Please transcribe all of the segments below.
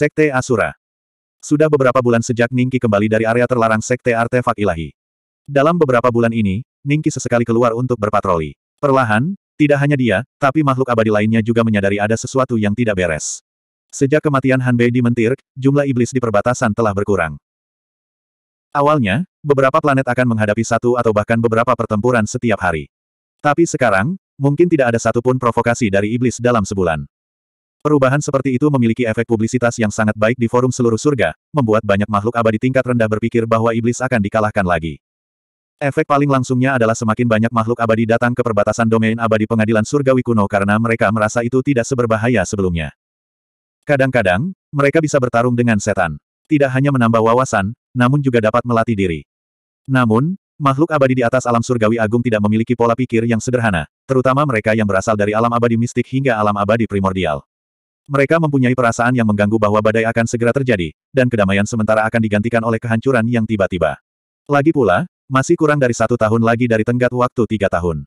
Sekte Asura. Sudah beberapa bulan sejak Ningki kembali dari area terlarang Sekte Artefak Ilahi. Dalam beberapa bulan ini, Ningki sesekali keluar untuk berpatroli. Perlahan, tidak hanya dia, tapi makhluk abadi lainnya juga menyadari ada sesuatu yang tidak beres. Sejak kematian Hanbei di Mentir, jumlah iblis di perbatasan telah berkurang. Awalnya, beberapa planet akan menghadapi satu atau bahkan beberapa pertempuran setiap hari. Tapi sekarang, mungkin tidak ada satupun provokasi dari iblis dalam sebulan. Perubahan seperti itu memiliki efek publisitas yang sangat baik di forum seluruh surga, membuat banyak makhluk abadi tingkat rendah berpikir bahwa iblis akan dikalahkan lagi. Efek paling langsungnya adalah semakin banyak makhluk abadi datang ke perbatasan domain abadi pengadilan surgawi kuno karena mereka merasa itu tidak seberbahaya sebelumnya. Kadang-kadang, mereka bisa bertarung dengan setan. Tidak hanya menambah wawasan, namun juga dapat melatih diri. Namun, makhluk abadi di atas alam surgawi agung tidak memiliki pola pikir yang sederhana, terutama mereka yang berasal dari alam abadi mistik hingga alam abadi primordial. Mereka mempunyai perasaan yang mengganggu bahwa badai akan segera terjadi, dan kedamaian sementara akan digantikan oleh kehancuran yang tiba-tiba. Lagi pula, masih kurang dari satu tahun lagi dari tenggat waktu tiga tahun.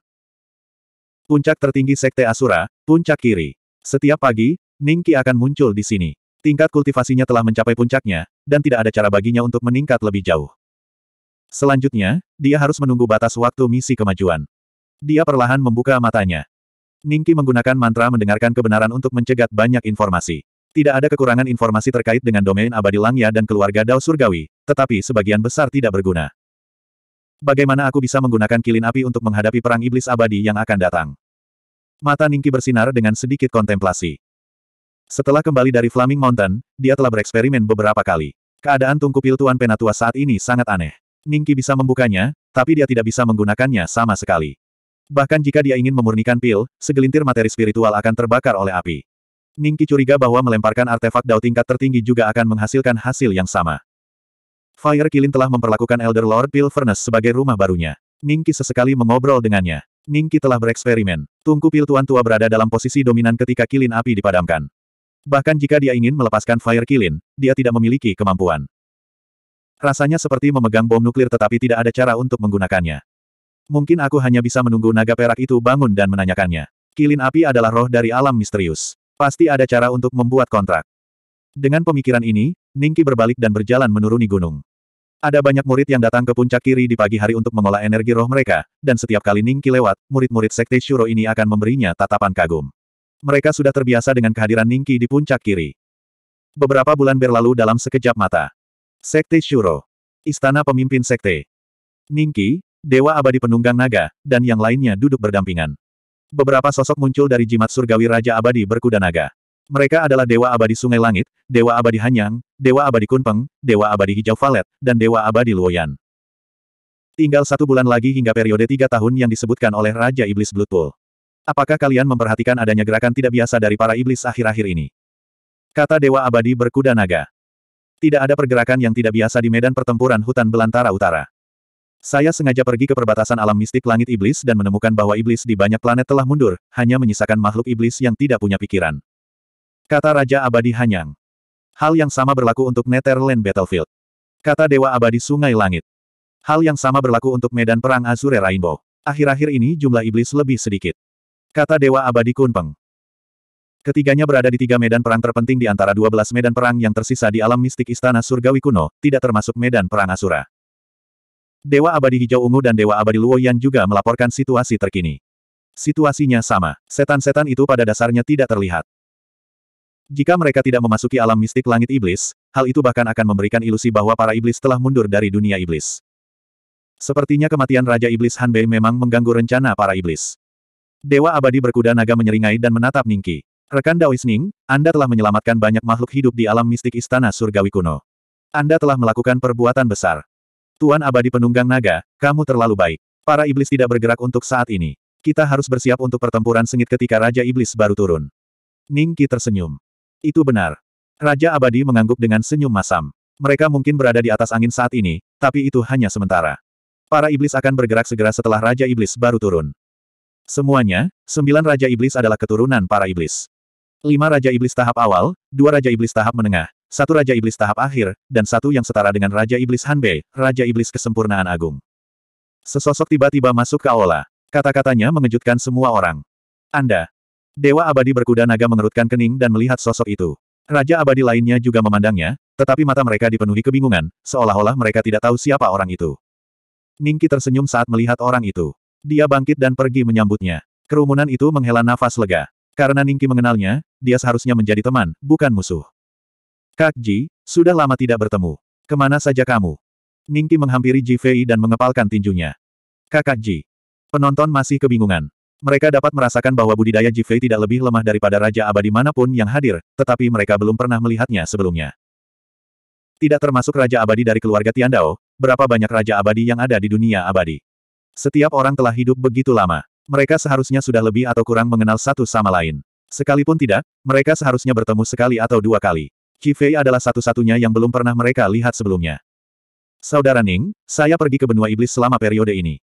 Puncak tertinggi Sekte Asura, Puncak Kiri. Setiap pagi, Ningki akan muncul di sini. Tingkat kultivasinya telah mencapai puncaknya, dan tidak ada cara baginya untuk meningkat lebih jauh. Selanjutnya, dia harus menunggu batas waktu misi kemajuan. Dia perlahan membuka matanya. Ningki menggunakan mantra mendengarkan kebenaran untuk mencegat banyak informasi. Tidak ada kekurangan informasi terkait dengan domain abadi Langya dan keluarga Dao Surgawi, tetapi sebagian besar tidak berguna. Bagaimana aku bisa menggunakan kilin api untuk menghadapi perang iblis abadi yang akan datang? Mata Ningki bersinar dengan sedikit kontemplasi. Setelah kembali dari Flaming Mountain, dia telah bereksperimen beberapa kali. Keadaan tungku pil Tuan Penatua saat ini sangat aneh. Ningki bisa membukanya, tapi dia tidak bisa menggunakannya sama sekali. Bahkan jika dia ingin memurnikan pil, segelintir materi spiritual akan terbakar oleh api. Ningki curiga bahwa melemparkan artefak dao tingkat tertinggi juga akan menghasilkan hasil yang sama. Fire Kilin telah memperlakukan Elder Lord Pil Furnace sebagai rumah barunya. Ningki sesekali mengobrol dengannya. Ningki telah bereksperimen. Tungku pil tuan tua berada dalam posisi dominan ketika kilin api dipadamkan. Bahkan jika dia ingin melepaskan Fire Kilin, dia tidak memiliki kemampuan. Rasanya seperti memegang bom nuklir tetapi tidak ada cara untuk menggunakannya. Mungkin aku hanya bisa menunggu naga perak itu bangun dan menanyakannya. Kilin api adalah roh dari alam misterius. Pasti ada cara untuk membuat kontrak. Dengan pemikiran ini, Ningki berbalik dan berjalan menuruni gunung. Ada banyak murid yang datang ke puncak kiri di pagi hari untuk mengolah energi roh mereka, dan setiap kali Ningki lewat, murid-murid sekte Shuro ini akan memberinya tatapan kagum. Mereka sudah terbiasa dengan kehadiran Ningki di puncak kiri. Beberapa bulan berlalu dalam sekejap mata. Sekte Shuro. Istana pemimpin sekte. Ningki, Dewa Abadi Penunggang Naga, dan yang lainnya duduk berdampingan. Beberapa sosok muncul dari jimat surgawi Raja Abadi berkuda naga. Mereka adalah Dewa Abadi Sungai Langit, Dewa Abadi Hanyang, Dewa Abadi Kunpeng, Dewa Abadi Hijau Valet, dan Dewa Abadi Luoyan. Tinggal satu bulan lagi hingga periode tiga tahun yang disebutkan oleh Raja Iblis bloodpool. Apakah kalian memperhatikan adanya gerakan tidak biasa dari para iblis akhir-akhir ini? Kata Dewa Abadi berkuda naga. Tidak ada pergerakan yang tidak biasa di medan pertempuran hutan belantara utara. Saya sengaja pergi ke perbatasan alam mistik langit iblis dan menemukan bahwa iblis di banyak planet telah mundur, hanya menyisakan makhluk iblis yang tidak punya pikiran. Kata Raja Abadi Hanyang. Hal yang sama berlaku untuk Netherland Battlefield. Kata Dewa Abadi Sungai Langit. Hal yang sama berlaku untuk medan perang Azure Rainbow. Akhir-akhir ini jumlah iblis lebih sedikit. Kata Dewa Abadi Kunpeng. Ketiganya berada di tiga medan perang terpenting di antara dua belas medan perang yang tersisa di alam mistik Istana Surgawi Kuno, tidak termasuk medan perang Asura. Dewa Abadi Hijau Ungu dan Dewa Abadi Luo Yan juga melaporkan situasi terkini. Situasinya sama, setan-setan itu pada dasarnya tidak terlihat. Jika mereka tidak memasuki alam mistik langit iblis, hal itu bahkan akan memberikan ilusi bahwa para iblis telah mundur dari dunia iblis. Sepertinya kematian Raja Iblis Hanbei memang mengganggu rencana para iblis. Dewa abadi berkuda naga menyeringai dan menatap Ningki. Rekan Daois Ning, Anda telah menyelamatkan banyak makhluk hidup di alam mistik istana surgawi kuno. Anda telah melakukan perbuatan besar. Tuan Abadi Penunggang Naga, kamu terlalu baik. Para iblis tidak bergerak untuk saat ini. Kita harus bersiap untuk pertempuran sengit ketika Raja Iblis baru turun. Ningki tersenyum. Itu benar. Raja Abadi mengangguk dengan senyum masam. Mereka mungkin berada di atas angin saat ini, tapi itu hanya sementara. Para iblis akan bergerak segera setelah Raja Iblis baru turun. Semuanya, sembilan Raja Iblis adalah keturunan para iblis. Lima Raja Iblis tahap awal, dua Raja Iblis tahap menengah, satu Raja Iblis tahap akhir, dan satu yang setara dengan Raja Iblis Hanbei, Raja Iblis Kesempurnaan Agung. Sesosok tiba-tiba masuk ke aula. Kata-katanya mengejutkan semua orang. Anda. Dewa abadi berkuda naga mengerutkan kening dan melihat sosok itu. Raja abadi lainnya juga memandangnya, tetapi mata mereka dipenuhi kebingungan, seolah-olah mereka tidak tahu siapa orang itu. Ningki tersenyum saat melihat orang itu. Dia bangkit dan pergi menyambutnya. Kerumunan itu menghela nafas lega. Karena Ningki mengenalnya, dia seharusnya menjadi teman, bukan musuh. Kak Ji, sudah lama tidak bertemu. Kemana saja kamu? Ningki menghampiri Ji Fei dan mengepalkan tinjunya. Kakak Ji. Penonton masih kebingungan. Mereka dapat merasakan bahwa budidaya Ji Fei tidak lebih lemah daripada Raja Abadi manapun yang hadir, tetapi mereka belum pernah melihatnya sebelumnya. Tidak termasuk Raja Abadi dari keluarga Tiandao, berapa banyak Raja Abadi yang ada di dunia abadi. Setiap orang telah hidup begitu lama. Mereka seharusnya sudah lebih atau kurang mengenal satu sama lain. Sekalipun tidak, mereka seharusnya bertemu sekali atau dua kali. Qi adalah satu-satunya yang belum pernah mereka lihat sebelumnya. Saudara Ning, saya pergi ke benua iblis selama periode ini.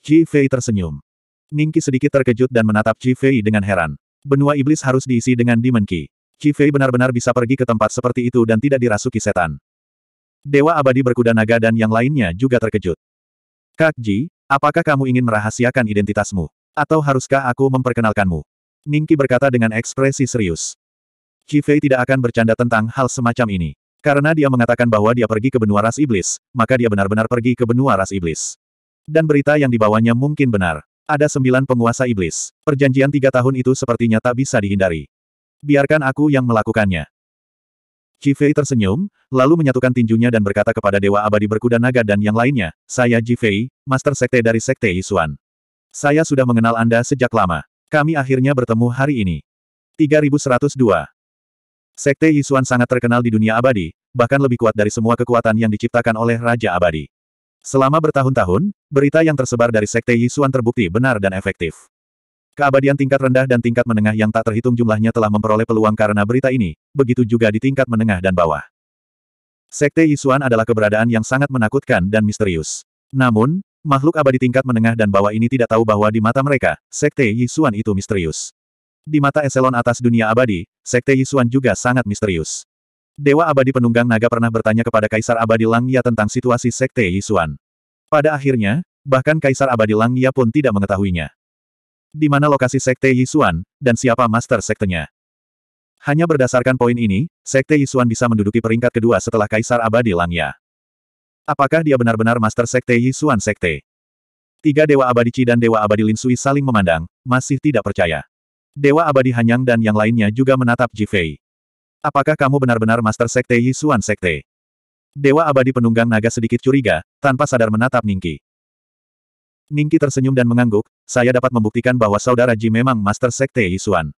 Qi tersenyum. Ning Qi sedikit terkejut dan menatap Qi dengan heran. Benua iblis harus diisi dengan Demon Qi. Qi benar-benar bisa pergi ke tempat seperti itu dan tidak dirasuki setan. Dewa abadi berkuda naga dan yang lainnya juga terkejut. Kak Ji, apakah kamu ingin merahasiakan identitasmu? Atau haruskah aku memperkenalkanmu? Ningki berkata dengan ekspresi serius. Qi Fei tidak akan bercanda tentang hal semacam ini. Karena dia mengatakan bahwa dia pergi ke benua ras iblis, maka dia benar-benar pergi ke benua ras iblis. Dan berita yang dibawanya mungkin benar. Ada sembilan penguasa iblis. Perjanjian tiga tahun itu sepertinya tak bisa dihindari. Biarkan aku yang melakukannya. Fei tersenyum, lalu menyatukan tinjunya dan berkata kepada Dewa Abadi Berkuda Naga dan yang lainnya, Saya Fei, Master Sekte dari Sekte Yisuan. Saya sudah mengenal Anda sejak lama. Kami akhirnya bertemu hari ini. 3102. Sekte Yisuan sangat terkenal di dunia abadi, bahkan lebih kuat dari semua kekuatan yang diciptakan oleh Raja Abadi. Selama bertahun-tahun, berita yang tersebar dari Sekte Yisuan terbukti benar dan efektif. Keabadian tingkat rendah dan tingkat menengah yang tak terhitung jumlahnya telah memperoleh peluang karena berita ini, begitu juga di tingkat menengah dan bawah. Sekte Yisuan adalah keberadaan yang sangat menakutkan dan misterius. Namun, makhluk abadi tingkat menengah dan bawah ini tidak tahu bahwa di mata mereka, Sekte Yisuan itu misterius. Di mata eselon atas dunia abadi, Sekte Yisuan juga sangat misterius. Dewa abadi penunggang naga pernah bertanya kepada Kaisar Abadi Langya tentang situasi Sekte Yisuan. Pada akhirnya, bahkan Kaisar Abadi Langya pun tidak mengetahuinya. Di mana lokasi Sekte Yisuan, dan siapa master sektenya. Hanya berdasarkan poin ini, Sekte Yisuan bisa menduduki peringkat kedua setelah Kaisar Abadi Langya. Apakah dia benar-benar master Sekte Yisuan Sekte? Tiga Dewa Abadi Ci dan Dewa Abadi Lin Sui saling memandang, masih tidak percaya. Dewa Abadi Hanyang dan yang lainnya juga menatap Jifei. Apakah kamu benar-benar Master Sekte Yisuan Sekte? Dewa Abadi Penunggang Naga sedikit curiga, tanpa sadar menatap Ningki. Ningki tersenyum dan mengangguk, saya dapat membuktikan bahwa saudara Ji memang Master Sekte Yisuan.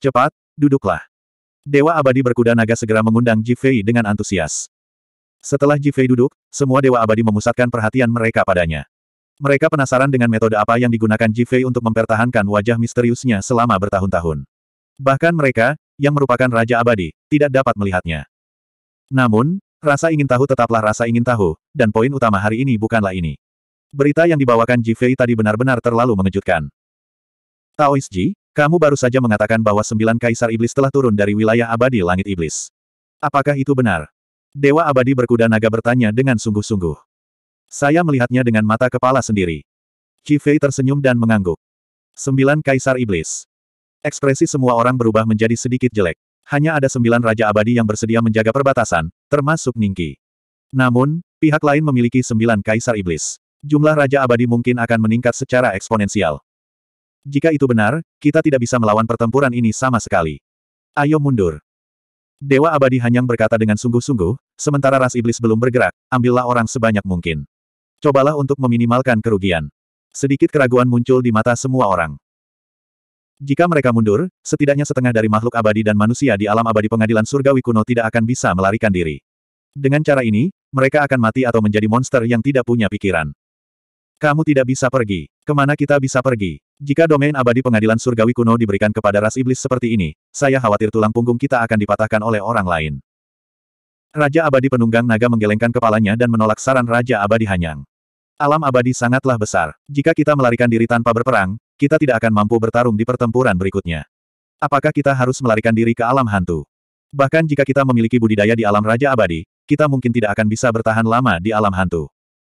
Cepat, duduklah. Dewa Abadi Berkuda Naga segera mengundang Jifei dengan antusias. Setelah Jifei duduk, semua Dewa Abadi memusatkan perhatian mereka padanya. Mereka penasaran dengan metode apa yang digunakan Jifei untuk mempertahankan wajah misteriusnya selama bertahun-tahun. Bahkan mereka, yang merupakan Raja Abadi, tidak dapat melihatnya. Namun, rasa ingin tahu tetaplah rasa ingin tahu, dan poin utama hari ini bukanlah ini. Berita yang dibawakan Jifei tadi benar-benar terlalu mengejutkan. Taois Ji, kamu baru saja mengatakan bahwa sembilan kaisar iblis telah turun dari wilayah abadi langit iblis. Apakah itu benar? Dewa abadi berkuda naga bertanya dengan sungguh-sungguh. Saya melihatnya dengan mata kepala sendiri. Qi tersenyum dan mengangguk. Sembilan Kaisar Iblis. Ekspresi semua orang berubah menjadi sedikit jelek. Hanya ada sembilan Raja Abadi yang bersedia menjaga perbatasan, termasuk Ningki. Namun, pihak lain memiliki sembilan Kaisar Iblis. Jumlah Raja Abadi mungkin akan meningkat secara eksponensial. Jika itu benar, kita tidak bisa melawan pertempuran ini sama sekali. Ayo mundur. Dewa Abadi Hanyang berkata dengan sungguh-sungguh, sementara ras iblis belum bergerak, ambillah orang sebanyak mungkin. Cobalah untuk meminimalkan kerugian. Sedikit keraguan muncul di mata semua orang. Jika mereka mundur, setidaknya setengah dari makhluk abadi dan manusia di alam abadi pengadilan surgawi kuno tidak akan bisa melarikan diri. Dengan cara ini, mereka akan mati atau menjadi monster yang tidak punya pikiran. Kamu tidak bisa pergi. Kemana kita bisa pergi? Jika domain abadi pengadilan surgawi kuno diberikan kepada ras iblis seperti ini, saya khawatir tulang punggung kita akan dipatahkan oleh orang lain. Raja Abadi Penunggang Naga menggelengkan kepalanya dan menolak saran Raja Abadi Hanyang. Alam abadi sangatlah besar. Jika kita melarikan diri tanpa berperang, kita tidak akan mampu bertarung di pertempuran berikutnya. Apakah kita harus melarikan diri ke alam hantu? Bahkan jika kita memiliki budidaya di alam Raja Abadi, kita mungkin tidak akan bisa bertahan lama di alam hantu.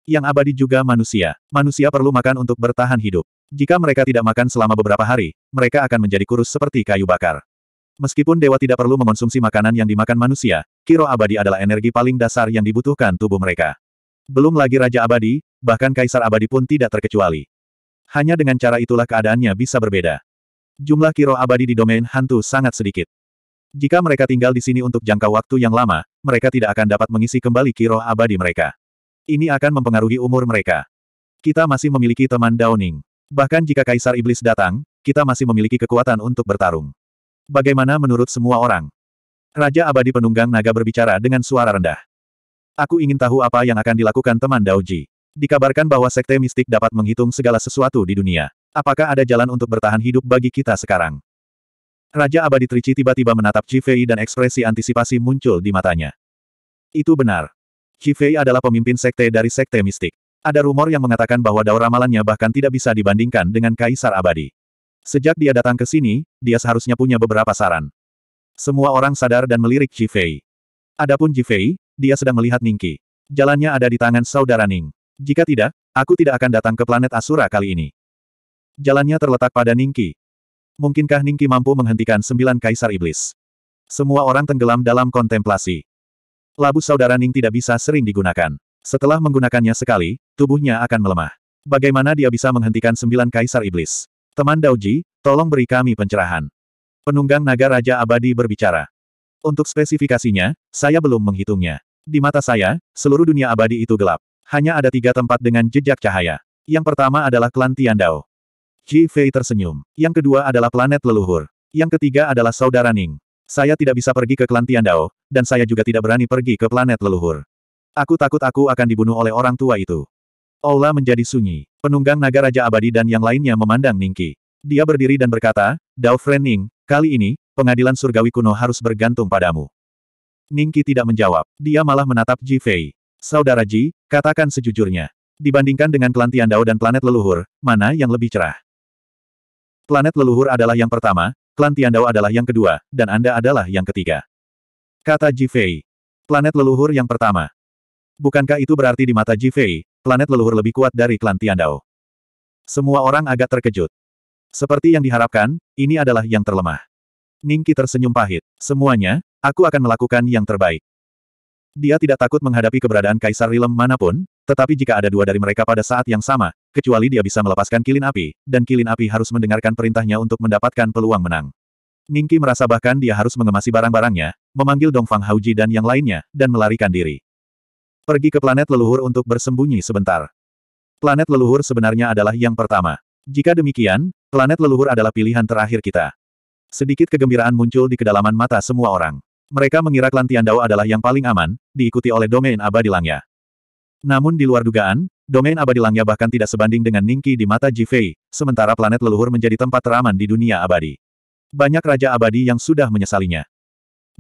Yang abadi juga manusia. Manusia perlu makan untuk bertahan hidup. Jika mereka tidak makan selama beberapa hari, mereka akan menjadi kurus seperti kayu bakar. Meskipun dewa tidak perlu mengonsumsi makanan yang dimakan manusia, Kiro abadi adalah energi paling dasar yang dibutuhkan tubuh mereka. Belum lagi Raja Abadi, bahkan Kaisar Abadi pun tidak terkecuali. Hanya dengan cara itulah keadaannya bisa berbeda. Jumlah Kiro abadi di domain hantu sangat sedikit. Jika mereka tinggal di sini untuk jangka waktu yang lama, mereka tidak akan dapat mengisi kembali Kiro abadi mereka. Ini akan mempengaruhi umur mereka. Kita masih memiliki teman Downing. Bahkan jika Kaisar Iblis datang, kita masih memiliki kekuatan untuk bertarung. Bagaimana menurut semua orang? Raja Abadi Penunggang Naga berbicara dengan suara rendah. Aku ingin tahu apa yang akan dilakukan teman Daoji. Dikabarkan bahwa sekte mistik dapat menghitung segala sesuatu di dunia. Apakah ada jalan untuk bertahan hidup bagi kita sekarang? Raja Abadi Trici tiba-tiba menatap Chifei dan ekspresi antisipasi muncul di matanya. Itu benar. Chifei adalah pemimpin sekte dari sekte mistik. Ada rumor yang mengatakan bahwa daur ramalannya bahkan tidak bisa dibandingkan dengan Kaisar Abadi. Sejak dia datang ke sini, dia seharusnya punya beberapa saran. Semua orang sadar dan melirik Jifei. Adapun Jifei, dia sedang melihat Ningki. Jalannya ada di tangan saudara Ning. Jika tidak, aku tidak akan datang ke planet Asura kali ini. Jalannya terletak pada Ningki. Mungkinkah Ningki mampu menghentikan sembilan kaisar iblis? Semua orang tenggelam dalam kontemplasi. Labu saudara Ning tidak bisa sering digunakan. Setelah menggunakannya sekali, tubuhnya akan melemah. Bagaimana dia bisa menghentikan sembilan kaisar iblis? Teman Dauji, tolong beri kami pencerahan. Penunggang Naga Raja Abadi berbicara. Untuk spesifikasinya, saya belum menghitungnya. Di mata saya, seluruh dunia abadi itu gelap. Hanya ada tiga tempat dengan jejak cahaya. Yang pertama adalah klan Tiandao. Ji Fei tersenyum. Yang kedua adalah planet leluhur. Yang ketiga adalah saudara Ning. Saya tidak bisa pergi ke klan Tiandao, dan saya juga tidak berani pergi ke planet leluhur. Aku takut aku akan dibunuh oleh orang tua itu. Aula menjadi sunyi. Penunggang naga Raja Abadi dan yang lainnya memandang Ningki. Dia berdiri dan berkata, Dao Fren Ning, Kali ini, pengadilan surgawi kuno harus bergantung padamu. Ningki tidak menjawab. Dia malah menatap Ji Fei. Saudara Ji, katakan sejujurnya. Dibandingkan dengan klan Tiandao dan planet leluhur, mana yang lebih cerah? Planet leluhur adalah yang pertama, klan Tiandao adalah yang kedua, dan Anda adalah yang ketiga. Kata Ji Fei. Planet leluhur yang pertama. Bukankah itu berarti di mata Ji Fei, planet leluhur lebih kuat dari klan Tiandao? Semua orang agak terkejut. Seperti yang diharapkan, ini adalah yang terlemah. Ningki tersenyum pahit. Semuanya, aku akan melakukan yang terbaik. Dia tidak takut menghadapi keberadaan kaisar rilem manapun, tetapi jika ada dua dari mereka pada saat yang sama, kecuali dia bisa melepaskan kilin api, dan kilin api harus mendengarkan perintahnya untuk mendapatkan peluang menang. Ningki merasa bahkan dia harus mengemasi barang-barangnya, memanggil Dongfang Hauji dan yang lainnya, dan melarikan diri. Pergi ke planet leluhur untuk bersembunyi sebentar. Planet leluhur sebenarnya adalah yang pertama. Jika demikian, Planet leluhur adalah pilihan terakhir kita. Sedikit kegembiraan muncul di kedalaman mata semua orang. Mereka mengira klan Tiandao adalah yang paling aman, diikuti oleh domain abadi langya. Namun di luar dugaan, domain abadi langya bahkan tidak sebanding dengan Ningki di mata Jifei, sementara planet leluhur menjadi tempat teraman di dunia abadi. Banyak raja abadi yang sudah menyesalinya.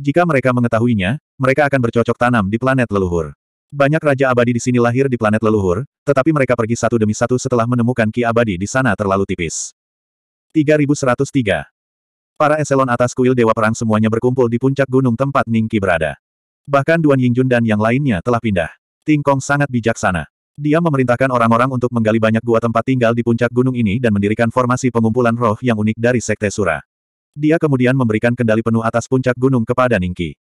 Jika mereka mengetahuinya, mereka akan bercocok tanam di planet leluhur. Banyak raja abadi di sini lahir di planet leluhur, tetapi mereka pergi satu demi satu setelah menemukan ki abadi di sana terlalu tipis. 3103. Para eselon atas kuil Dewa Perang semuanya berkumpul di puncak gunung tempat Ningki berada. Bahkan Duan Yingjun dan yang lainnya telah pindah. Tingkong sangat bijaksana. Dia memerintahkan orang-orang untuk menggali banyak gua tempat tinggal di puncak gunung ini dan mendirikan formasi pengumpulan roh yang unik dari Sekte Sura. Dia kemudian memberikan kendali penuh atas puncak gunung kepada Ningki.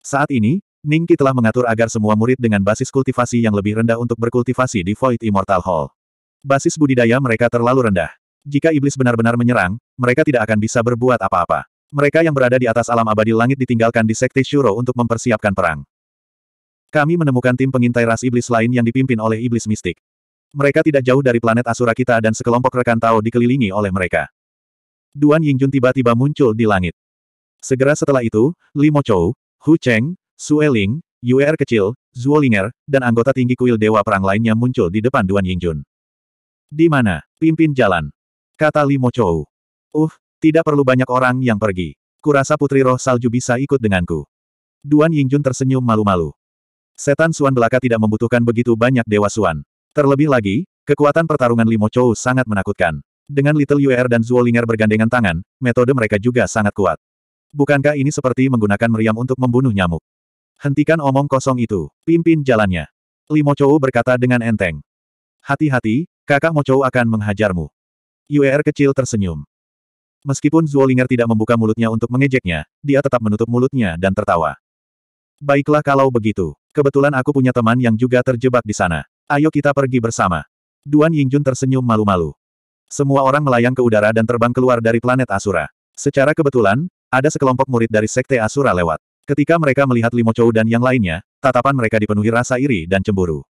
Saat ini, Ningki telah mengatur agar semua murid dengan basis kultivasi yang lebih rendah untuk berkultivasi di Void Immortal Hall. Basis budidaya mereka terlalu rendah. Jika iblis benar-benar menyerang, mereka tidak akan bisa berbuat apa-apa. Mereka yang berada di atas alam abadi langit ditinggalkan di Sekte Shuro untuk mempersiapkan perang. Kami menemukan tim pengintai ras iblis lain yang dipimpin oleh iblis mistik. Mereka tidak jauh dari planet Asura kita dan sekelompok rekan Tao dikelilingi oleh mereka. Duan Yingjun tiba-tiba muncul di langit. Segera setelah itu, Mo Chou, Hu Cheng, Sue Ling, Yuer kecil, Zuolinger, dan anggota tinggi kuil Dewa Perang lainnya muncul di depan Duan Yingjun. Di mana? Pimpin jalan. Kata Limo Chou. Uh, tidak perlu banyak orang yang pergi. Kurasa Putri Roh Salju bisa ikut denganku. Duan Yingjun tersenyum malu-malu. Setan Suan belaka tidak membutuhkan begitu banyak Dewa Suan. Terlebih lagi, kekuatan pertarungan Limo Chou sangat menakutkan. Dengan Little Yu'er dan Ling'er bergandengan tangan, metode mereka juga sangat kuat. Bukankah ini seperti menggunakan meriam untuk membunuh nyamuk? Hentikan omong kosong itu, pimpin jalannya. Limo Chou berkata dengan enteng. Hati-hati, kakak Mo Chou akan menghajarmu. Yuer kecil tersenyum. Meskipun Zuolinger tidak membuka mulutnya untuk mengejeknya, dia tetap menutup mulutnya dan tertawa. Baiklah kalau begitu. Kebetulan aku punya teman yang juga terjebak di sana. Ayo kita pergi bersama. Duan Yingjun tersenyum malu-malu. Semua orang melayang ke udara dan terbang keluar dari planet Asura. Secara kebetulan, ada sekelompok murid dari Sekte Asura lewat. Ketika mereka melihat Limo Chou dan yang lainnya, tatapan mereka dipenuhi rasa iri dan cemburu.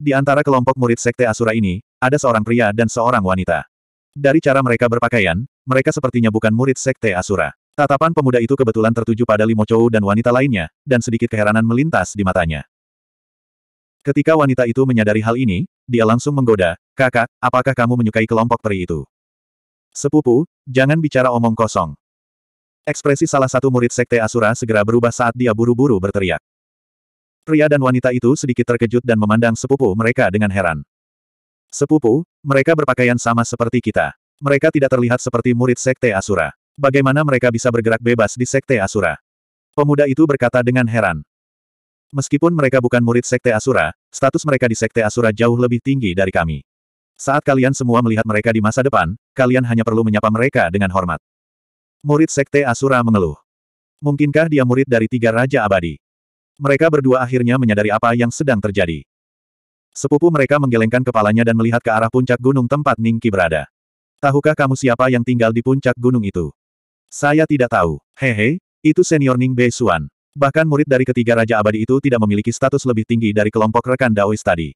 Di antara kelompok murid sekte Asura ini, ada seorang pria dan seorang wanita. Dari cara mereka berpakaian, mereka sepertinya bukan murid sekte Asura. Tatapan pemuda itu kebetulan tertuju pada Limo Chou dan wanita lainnya, dan sedikit keheranan melintas di matanya. Ketika wanita itu menyadari hal ini, dia langsung menggoda, kakak, apakah kamu menyukai kelompok peri itu? Sepupu, jangan bicara omong kosong. Ekspresi salah satu murid sekte Asura segera berubah saat dia buru-buru berteriak. Pria dan wanita itu sedikit terkejut dan memandang sepupu mereka dengan heran. Sepupu, mereka berpakaian sama seperti kita. Mereka tidak terlihat seperti murid Sekte Asura. Bagaimana mereka bisa bergerak bebas di Sekte Asura? Pemuda itu berkata dengan heran. Meskipun mereka bukan murid Sekte Asura, status mereka di Sekte Asura jauh lebih tinggi dari kami. Saat kalian semua melihat mereka di masa depan, kalian hanya perlu menyapa mereka dengan hormat. Murid Sekte Asura mengeluh. Mungkinkah dia murid dari tiga Raja Abadi? Mereka berdua akhirnya menyadari apa yang sedang terjadi. Sepupu mereka menggelengkan kepalanya dan melihat ke arah puncak gunung tempat Ningki berada. Tahukah kamu siapa yang tinggal di puncak gunung itu? Saya tidak tahu. Hehe, itu senior Ning Bei Xuan. Bahkan murid dari ketiga Raja Abadi itu tidak memiliki status lebih tinggi dari kelompok rekan Daois tadi.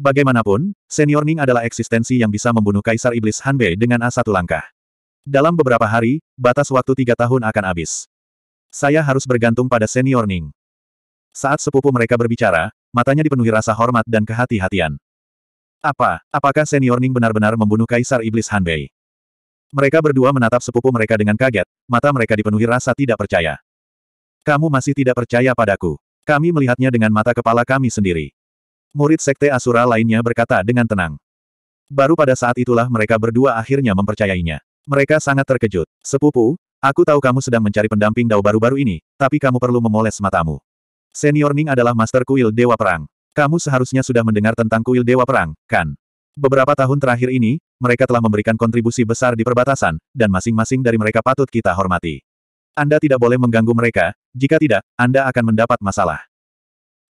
Bagaimanapun, senior Ning adalah eksistensi yang bisa membunuh Kaisar Iblis Hanbei dengan A1 langkah. Dalam beberapa hari, batas waktu tiga tahun akan habis. Saya harus bergantung pada senior Ning. Saat sepupu mereka berbicara, matanya dipenuhi rasa hormat dan kehati-hatian. Apa, apakah senior Ning benar-benar membunuh Kaisar Iblis Hanbei? Mereka berdua menatap sepupu mereka dengan kaget, mata mereka dipenuhi rasa tidak percaya. Kamu masih tidak percaya padaku. Kami melihatnya dengan mata kepala kami sendiri. Murid Sekte Asura lainnya berkata dengan tenang. Baru pada saat itulah mereka berdua akhirnya mempercayainya. Mereka sangat terkejut. Sepupu, aku tahu kamu sedang mencari pendamping dao baru-baru ini, tapi kamu perlu memoles matamu. Senior Ning adalah master kuil Dewa Perang. Kamu seharusnya sudah mendengar tentang kuil Dewa Perang, kan? Beberapa tahun terakhir ini, mereka telah memberikan kontribusi besar di perbatasan, dan masing-masing dari mereka patut kita hormati. Anda tidak boleh mengganggu mereka, jika tidak, Anda akan mendapat masalah.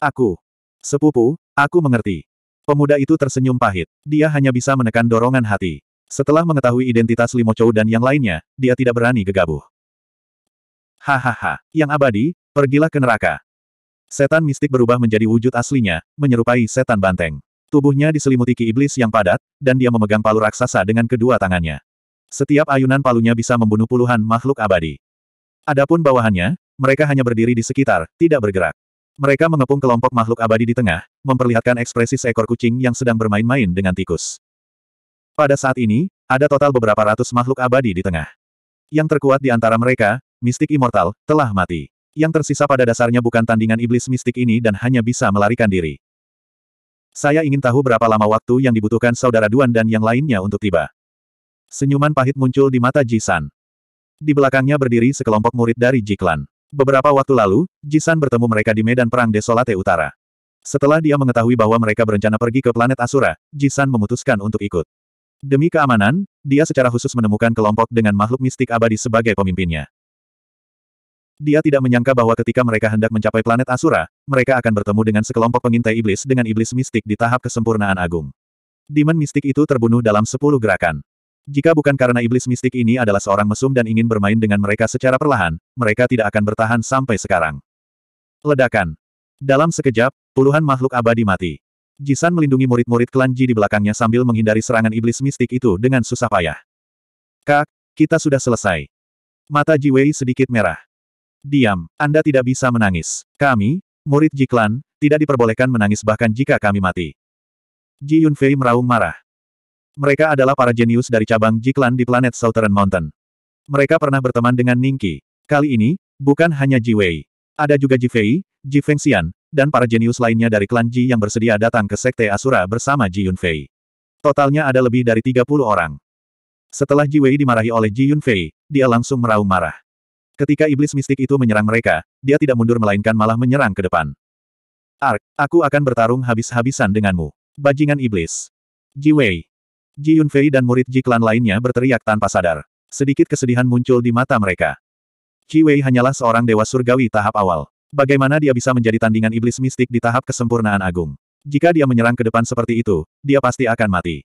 Aku. Sepupu, aku mengerti. Pemuda itu tersenyum pahit. Dia hanya bisa menekan dorongan hati. Setelah mengetahui identitas Limo Chou dan yang lainnya, dia tidak berani gegabah. Hahaha, yang abadi, pergilah ke neraka. Setan mistik berubah menjadi wujud aslinya, menyerupai setan banteng. Tubuhnya diselimuti ki iblis yang padat, dan dia memegang palu raksasa dengan kedua tangannya. Setiap ayunan palunya bisa membunuh puluhan makhluk abadi. Adapun bawahannya, mereka hanya berdiri di sekitar, tidak bergerak. Mereka mengepung kelompok makhluk abadi di tengah, memperlihatkan ekspresi seekor kucing yang sedang bermain-main dengan tikus. Pada saat ini, ada total beberapa ratus makhluk abadi di tengah. Yang terkuat di antara mereka, mistik immortal, telah mati. Yang tersisa pada dasarnya bukan tandingan iblis mistik ini dan hanya bisa melarikan diri. Saya ingin tahu berapa lama waktu yang dibutuhkan saudara Duan dan yang lainnya untuk tiba. Senyuman pahit muncul di mata Jisan. Di belakangnya berdiri sekelompok murid dari Jiklan. Beberapa waktu lalu, Jisan bertemu mereka di medan perang Desolate Utara. Setelah dia mengetahui bahwa mereka berencana pergi ke planet Asura, Jisan memutuskan untuk ikut. Demi keamanan, dia secara khusus menemukan kelompok dengan makhluk mistik abadi sebagai pemimpinnya. Dia tidak menyangka bahwa ketika mereka hendak mencapai planet Asura, mereka akan bertemu dengan sekelompok pengintai iblis dengan iblis mistik di tahap kesempurnaan agung. Demon mistik itu terbunuh dalam sepuluh gerakan. Jika bukan karena iblis mistik ini adalah seorang mesum dan ingin bermain dengan mereka secara perlahan, mereka tidak akan bertahan sampai sekarang. Ledakan. Dalam sekejap, puluhan makhluk abadi mati. Jisan melindungi murid-murid klan di belakangnya sambil menghindari serangan iblis mistik itu dengan susah payah. Kak, kita sudah selesai. Mata Jiwei sedikit merah. Diam, Anda tidak bisa menangis. Kami, murid Jiklan, tidak diperbolehkan menangis bahkan jika kami mati. Ji Yunfei meraung marah. Mereka adalah para jenius dari cabang Jiklan di planet Southern Mountain. Mereka pernah berteman dengan Ningqi. Kali ini, bukan hanya Ji Wei. Ada juga Ji Fei, Ji Fengxian, dan para jenius lainnya dari klan Ji yang bersedia datang ke Sekte Asura bersama Ji Yunfei. Totalnya ada lebih dari 30 orang. Setelah Ji Wei dimarahi oleh Ji Yunfei, dia langsung meraung marah. Ketika iblis mistik itu menyerang mereka, dia tidak mundur melainkan malah menyerang ke depan. Ark, aku akan bertarung habis-habisan denganmu. Bajingan iblis. Ji Wei. Ji Yunfei dan murid Ji klan lainnya berteriak tanpa sadar. Sedikit kesedihan muncul di mata mereka. Ji Wei hanyalah seorang dewa surgawi tahap awal. Bagaimana dia bisa menjadi tandingan iblis mistik di tahap kesempurnaan agung? Jika dia menyerang ke depan seperti itu, dia pasti akan mati.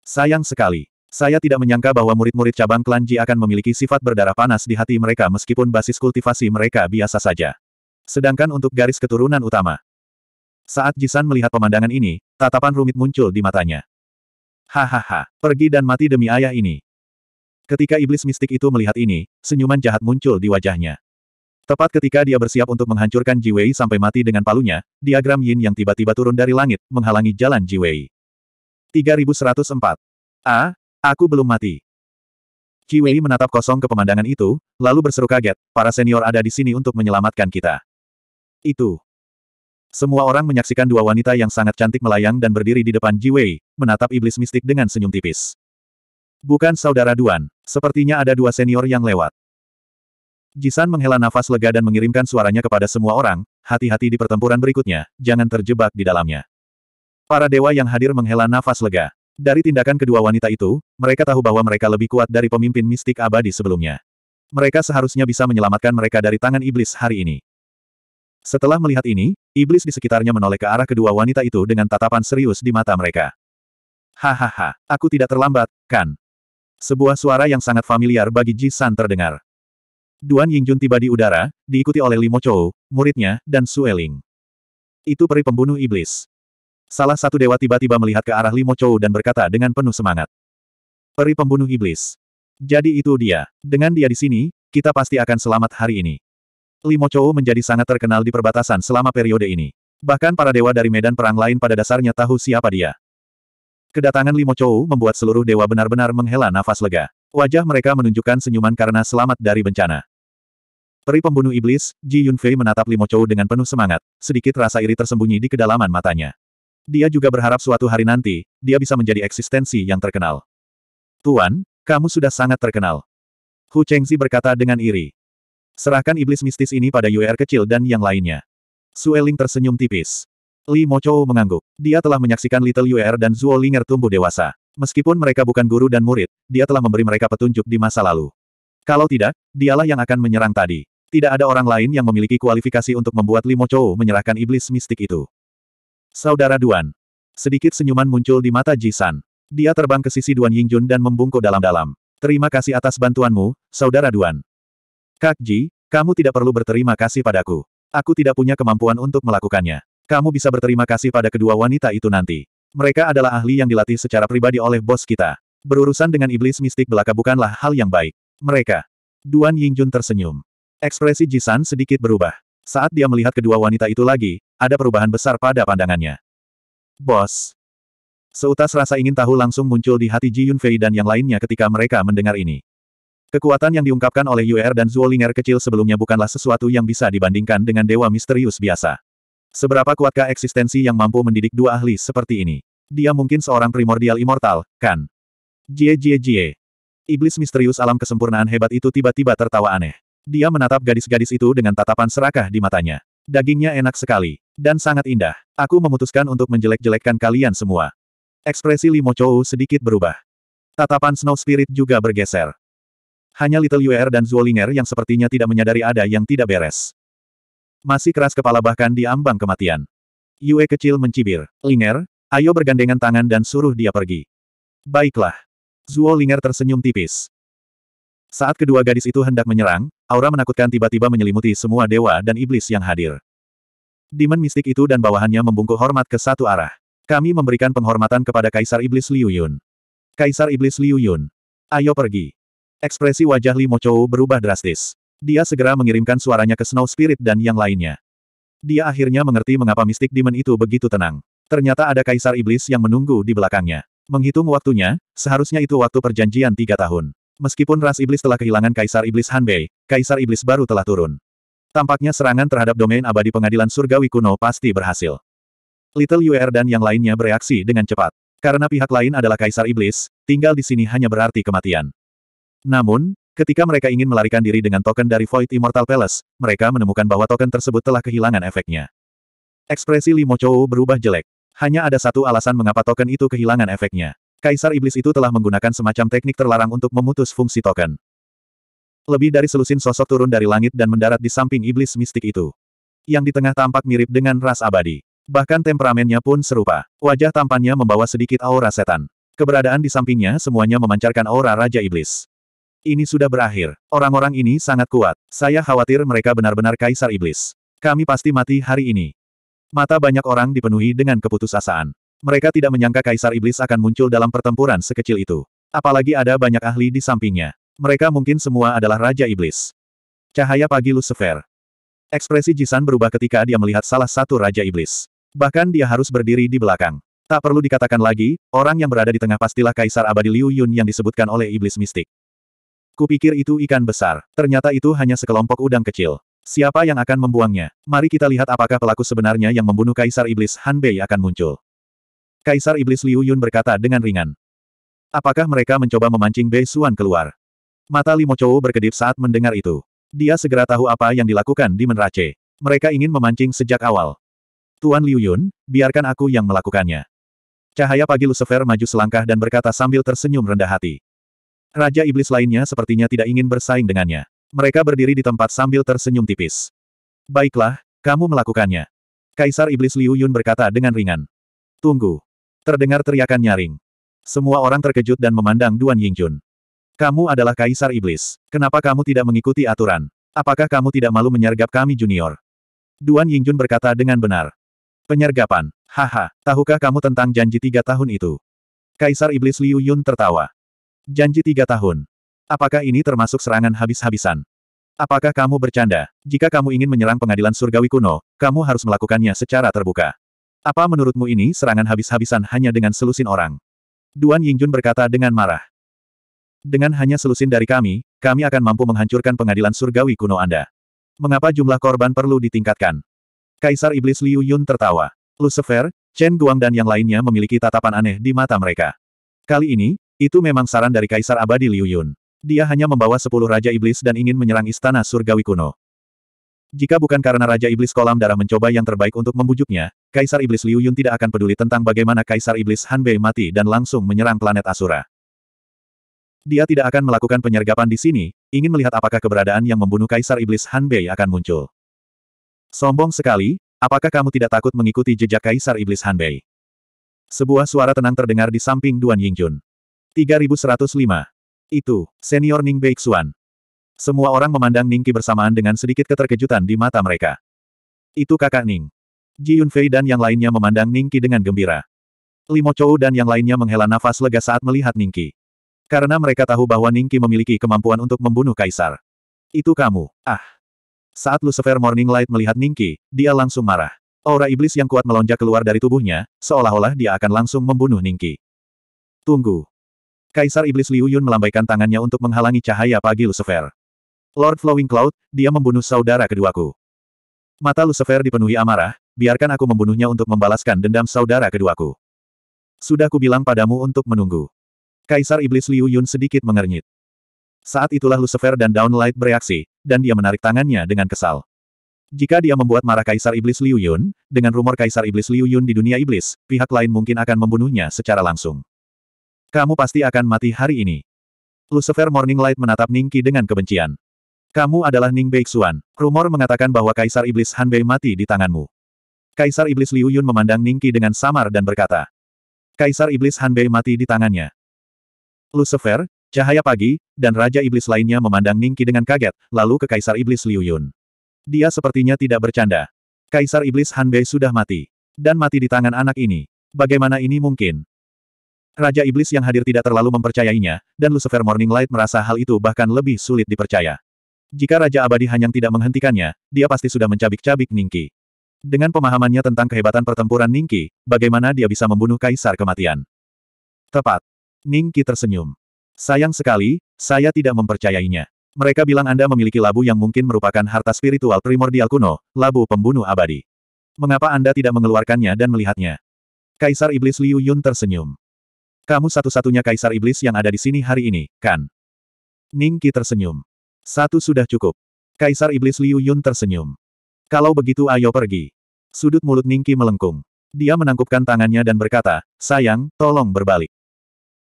Sayang sekali. Saya tidak menyangka bahwa murid-murid cabang klan Ji akan memiliki sifat berdarah panas di hati mereka meskipun basis kultivasi mereka biasa saja. Sedangkan untuk garis keturunan utama. Saat Jisan melihat pemandangan ini, tatapan rumit muncul di matanya. Hahaha, pergi dan mati demi ayah ini. Ketika iblis mistik itu melihat ini, senyuman jahat muncul di wajahnya. Tepat ketika dia bersiap untuk menghancurkan Jiwei sampai mati dengan palunya, diagram yin yang tiba-tiba turun dari langit, menghalangi jalan Jiwei. 3104. A. Aku belum mati. Wei menatap kosong ke pemandangan itu, lalu berseru kaget, para senior ada di sini untuk menyelamatkan kita. Itu. Semua orang menyaksikan dua wanita yang sangat cantik melayang dan berdiri di depan Ji Wei, menatap iblis mistik dengan senyum tipis. Bukan saudara Duan, sepertinya ada dua senior yang lewat. Jisan menghela nafas lega dan mengirimkan suaranya kepada semua orang, hati-hati di pertempuran berikutnya, jangan terjebak di dalamnya. Para dewa yang hadir menghela nafas lega. Dari tindakan kedua wanita itu, mereka tahu bahwa mereka lebih kuat dari pemimpin mistik abadi sebelumnya. Mereka seharusnya bisa menyelamatkan mereka dari tangan iblis hari ini. Setelah melihat ini, iblis di sekitarnya menoleh ke arah kedua wanita itu dengan tatapan serius di mata mereka. Hahaha, aku tidak terlambat, kan? Sebuah suara yang sangat familiar bagi Ji San terdengar. Duan Yingjun tiba di udara, diikuti oleh Limo Chou, muridnya, dan Sueling. Ling. Itu peri pembunuh iblis. Salah satu dewa tiba-tiba melihat ke arah Limo Chou dan berkata dengan penuh semangat. Peri pembunuh iblis. Jadi itu dia. Dengan dia di sini, kita pasti akan selamat hari ini. Limo Chou menjadi sangat terkenal di perbatasan selama periode ini. Bahkan para dewa dari medan perang lain pada dasarnya tahu siapa dia. Kedatangan Limo Chou membuat seluruh dewa benar-benar menghela nafas lega. Wajah mereka menunjukkan senyuman karena selamat dari bencana. Peri pembunuh iblis, Ji Yunfei menatap Limo Chou dengan penuh semangat, sedikit rasa iri tersembunyi di kedalaman matanya. Dia juga berharap suatu hari nanti, dia bisa menjadi eksistensi yang terkenal. Tuan, kamu sudah sangat terkenal. Hu Chengzi berkata dengan iri. Serahkan iblis mistis ini pada UR kecil dan yang lainnya. Sueling tersenyum tipis. Li Mochou mengangguk. Dia telah menyaksikan Little UR dan Zuo Linger tumbuh dewasa. Meskipun mereka bukan guru dan murid, dia telah memberi mereka petunjuk di masa lalu. Kalau tidak, dialah yang akan menyerang tadi. Tidak ada orang lain yang memiliki kualifikasi untuk membuat Li Mochou menyerahkan iblis mistik itu. Saudara Duan. Sedikit senyuman muncul di mata Jisan. Dia terbang ke sisi Duan Yingjun dan membungkuk dalam-dalam. Terima kasih atas bantuanmu, Saudara Duan. Kak Ji, kamu tidak perlu berterima kasih padaku. Aku tidak punya kemampuan untuk melakukannya. Kamu bisa berterima kasih pada kedua wanita itu nanti. Mereka adalah ahli yang dilatih secara pribadi oleh bos kita. Berurusan dengan iblis mistik belaka bukanlah hal yang baik. Mereka. Duan Yingjun tersenyum. Ekspresi Jisan sedikit berubah. Saat dia melihat kedua wanita itu lagi, ada perubahan besar pada pandangannya. Bos. Seutas rasa ingin tahu langsung muncul di hati Ji Yunfei dan yang lainnya ketika mereka mendengar ini. Kekuatan yang diungkapkan oleh Yu'er dan Zuolinger kecil sebelumnya bukanlah sesuatu yang bisa dibandingkan dengan dewa misterius biasa. Seberapa kuatkah eksistensi yang mampu mendidik dua ahli seperti ini? Dia mungkin seorang primordial immortal, kan? Jie jie jie. Iblis misterius alam kesempurnaan hebat itu tiba-tiba tertawa aneh. Dia menatap gadis-gadis itu dengan tatapan serakah di matanya. Dagingnya enak sekali. Dan sangat indah. Aku memutuskan untuk menjelek-jelekkan kalian semua. Ekspresi Limo Chou sedikit berubah. Tatapan Snow Spirit juga bergeser. Hanya Little Yuer dan Zuolinger yang sepertinya tidak menyadari ada yang tidak beres. Masih keras kepala bahkan di ambang kematian. Yue kecil mencibir. Linger, ayo bergandengan tangan dan suruh dia pergi. Baiklah. Ling'er tersenyum tipis. Saat kedua gadis itu hendak menyerang, aura menakutkan tiba-tiba menyelimuti semua dewa dan iblis yang hadir. Demon mistik itu dan bawahannya membungkuk hormat ke satu arah. Kami memberikan penghormatan kepada Kaisar Iblis Liu Yun. Kaisar Iblis Liu Yun. Ayo pergi. Ekspresi wajah Mo Chou berubah drastis. Dia segera mengirimkan suaranya ke Snow Spirit dan yang lainnya. Dia akhirnya mengerti mengapa mistik demon itu begitu tenang. Ternyata ada Kaisar Iblis yang menunggu di belakangnya. Menghitung waktunya, seharusnya itu waktu perjanjian tiga tahun. Meskipun ras iblis telah kehilangan Kaisar Iblis Hanbei, Kaisar Iblis baru telah turun. Tampaknya serangan terhadap domain abadi pengadilan surgawi kuno pasti berhasil. Little Yuer dan yang lainnya bereaksi dengan cepat. Karena pihak lain adalah Kaisar Iblis, tinggal di sini hanya berarti kematian. Namun, ketika mereka ingin melarikan diri dengan token dari Void Immortal Palace, mereka menemukan bahwa token tersebut telah kehilangan efeknya. Ekspresi Limo Chou berubah jelek. Hanya ada satu alasan mengapa token itu kehilangan efeknya. Kaisar Iblis itu telah menggunakan semacam teknik terlarang untuk memutus fungsi token. Lebih dari selusin sosok turun dari langit dan mendarat di samping iblis mistik itu. Yang di tengah tampak mirip dengan ras abadi. Bahkan temperamennya pun serupa. Wajah tampannya membawa sedikit aura setan. Keberadaan di sampingnya semuanya memancarkan aura Raja Iblis. Ini sudah berakhir. Orang-orang ini sangat kuat. Saya khawatir mereka benar-benar Kaisar Iblis. Kami pasti mati hari ini. Mata banyak orang dipenuhi dengan keputusasaan. Mereka tidak menyangka Kaisar Iblis akan muncul dalam pertempuran sekecil itu. Apalagi ada banyak ahli di sampingnya. Mereka mungkin semua adalah Raja Iblis. Cahaya pagi Lucifer. Ekspresi Jisan berubah ketika dia melihat salah satu Raja Iblis. Bahkan dia harus berdiri di belakang. Tak perlu dikatakan lagi, orang yang berada di tengah pastilah Kaisar Abadi Liu Yun yang disebutkan oleh Iblis Mistik. Kupikir itu ikan besar. Ternyata itu hanya sekelompok udang kecil. Siapa yang akan membuangnya? Mari kita lihat apakah pelaku sebenarnya yang membunuh Kaisar Iblis Han Bei akan muncul. Kaisar Iblis Liu Yun berkata dengan ringan. Apakah mereka mencoba memancing Bei Xuan keluar? Mata Limo Chou berkedip saat mendengar itu. Dia segera tahu apa yang dilakukan di Menrace. Mereka ingin memancing sejak awal. Tuan Liu Yun, biarkan aku yang melakukannya. Cahaya pagi Lucifer maju selangkah dan berkata sambil tersenyum rendah hati. Raja Iblis lainnya sepertinya tidak ingin bersaing dengannya. Mereka berdiri di tempat sambil tersenyum tipis. Baiklah, kamu melakukannya. Kaisar Iblis Liu Yun berkata dengan ringan. Tunggu, Terdengar teriakan nyaring. Semua orang terkejut dan memandang Duan Yingjun. Kamu adalah Kaisar Iblis. Kenapa kamu tidak mengikuti aturan? Apakah kamu tidak malu menyergap kami junior? Duan Yingjun berkata dengan benar. Penyergapan. Haha, tahukah kamu tentang janji tiga tahun itu? Kaisar Iblis Liu Yun tertawa. Janji tiga tahun. Apakah ini termasuk serangan habis-habisan? Apakah kamu bercanda? Jika kamu ingin menyerang pengadilan surgawi kuno, kamu harus melakukannya secara terbuka. Apa menurutmu ini serangan habis-habisan hanya dengan selusin orang? Duan Yingjun berkata dengan marah. Dengan hanya selusin dari kami, kami akan mampu menghancurkan pengadilan surgawi kuno Anda. Mengapa jumlah korban perlu ditingkatkan? Kaisar Iblis Liu Yun tertawa. Lucifer, Chen Guang dan yang lainnya memiliki tatapan aneh di mata mereka. Kali ini, itu memang saran dari Kaisar Abadi Liu Yun. Dia hanya membawa sepuluh Raja Iblis dan ingin menyerang istana surgawi kuno. Jika bukan karena Raja Iblis Kolam Darah mencoba yang terbaik untuk membujuknya, Kaisar Iblis Liu Yun tidak akan peduli tentang bagaimana Kaisar Iblis Hanbei mati dan langsung menyerang planet Asura. Dia tidak akan melakukan penyergapan di sini, ingin melihat apakah keberadaan yang membunuh Kaisar Iblis Hanbei akan muncul. Sombong sekali, apakah kamu tidak takut mengikuti jejak Kaisar Iblis Hanbei? Sebuah suara tenang terdengar di samping Duan Yingjun. 3105. Itu, senior Ning Beixuan. Semua orang memandang Ningki bersamaan dengan sedikit keterkejutan di mata mereka. Itu kakak Ning. Ji Yunfei dan yang lainnya memandang Ningki dengan gembira. Limo Chou dan yang lainnya menghela nafas lega saat melihat Ningki. Karena mereka tahu bahwa Ningki memiliki kemampuan untuk membunuh kaisar. Itu kamu, ah. Saat Lucifer Morning Light melihat Ningki, dia langsung marah. Aura iblis yang kuat melonjak keluar dari tubuhnya, seolah-olah dia akan langsung membunuh Ningki. Tunggu. Kaisar Iblis Liu Yun melambaikan tangannya untuk menghalangi cahaya pagi Lucifer. Lord Flowing Cloud, dia membunuh saudara keduaku. Mata Lucifer dipenuhi amarah, biarkan aku membunuhnya untuk membalaskan dendam saudara keduaku. Sudah kubilang padamu untuk menunggu. Kaisar Iblis Liu Yun sedikit mengernyit. Saat itulah Lucifer dan Downlight bereaksi, dan dia menarik tangannya dengan kesal. Jika dia membuat marah Kaisar Iblis Liu Yun, dengan rumor Kaisar Iblis Liu Yun di dunia iblis, pihak lain mungkin akan membunuhnya secara langsung. Kamu pasti akan mati hari ini. Lucifer Morning Light menatap Ningki dengan kebencian. Kamu adalah Ning Beixuan. Rumor mengatakan bahwa Kaisar Iblis Hanbei mati di tanganmu. Kaisar Iblis Liu Yun memandang Ning Qi dengan samar dan berkata. Kaisar Iblis Hanbei mati di tangannya. Lucifer, Cahaya Pagi, dan Raja Iblis lainnya memandang Ning Qi dengan kaget, lalu ke Kaisar Iblis Liu Yun. Dia sepertinya tidak bercanda. Kaisar Iblis Hanbei sudah mati. Dan mati di tangan anak ini. Bagaimana ini mungkin? Raja Iblis yang hadir tidak terlalu mempercayainya, dan Lucifer Morning Light merasa hal itu bahkan lebih sulit dipercaya. Jika Raja Abadi Hanyang tidak menghentikannya, dia pasti sudah mencabik-cabik Ningki. Dengan pemahamannya tentang kehebatan pertempuran Ningki, bagaimana dia bisa membunuh Kaisar Kematian? Tepat. Ningki tersenyum. Sayang sekali, saya tidak mempercayainya. Mereka bilang Anda memiliki labu yang mungkin merupakan harta spiritual primordial kuno, labu pembunuh abadi. Mengapa Anda tidak mengeluarkannya dan melihatnya? Kaisar Iblis Liu Yun tersenyum. Kamu satu-satunya Kaisar Iblis yang ada di sini hari ini, kan? Ningki tersenyum. Satu sudah cukup. Kaisar Iblis Liu Yun tersenyum. Kalau begitu ayo pergi. Sudut mulut Ningki melengkung. Dia menangkupkan tangannya dan berkata, sayang, tolong berbalik.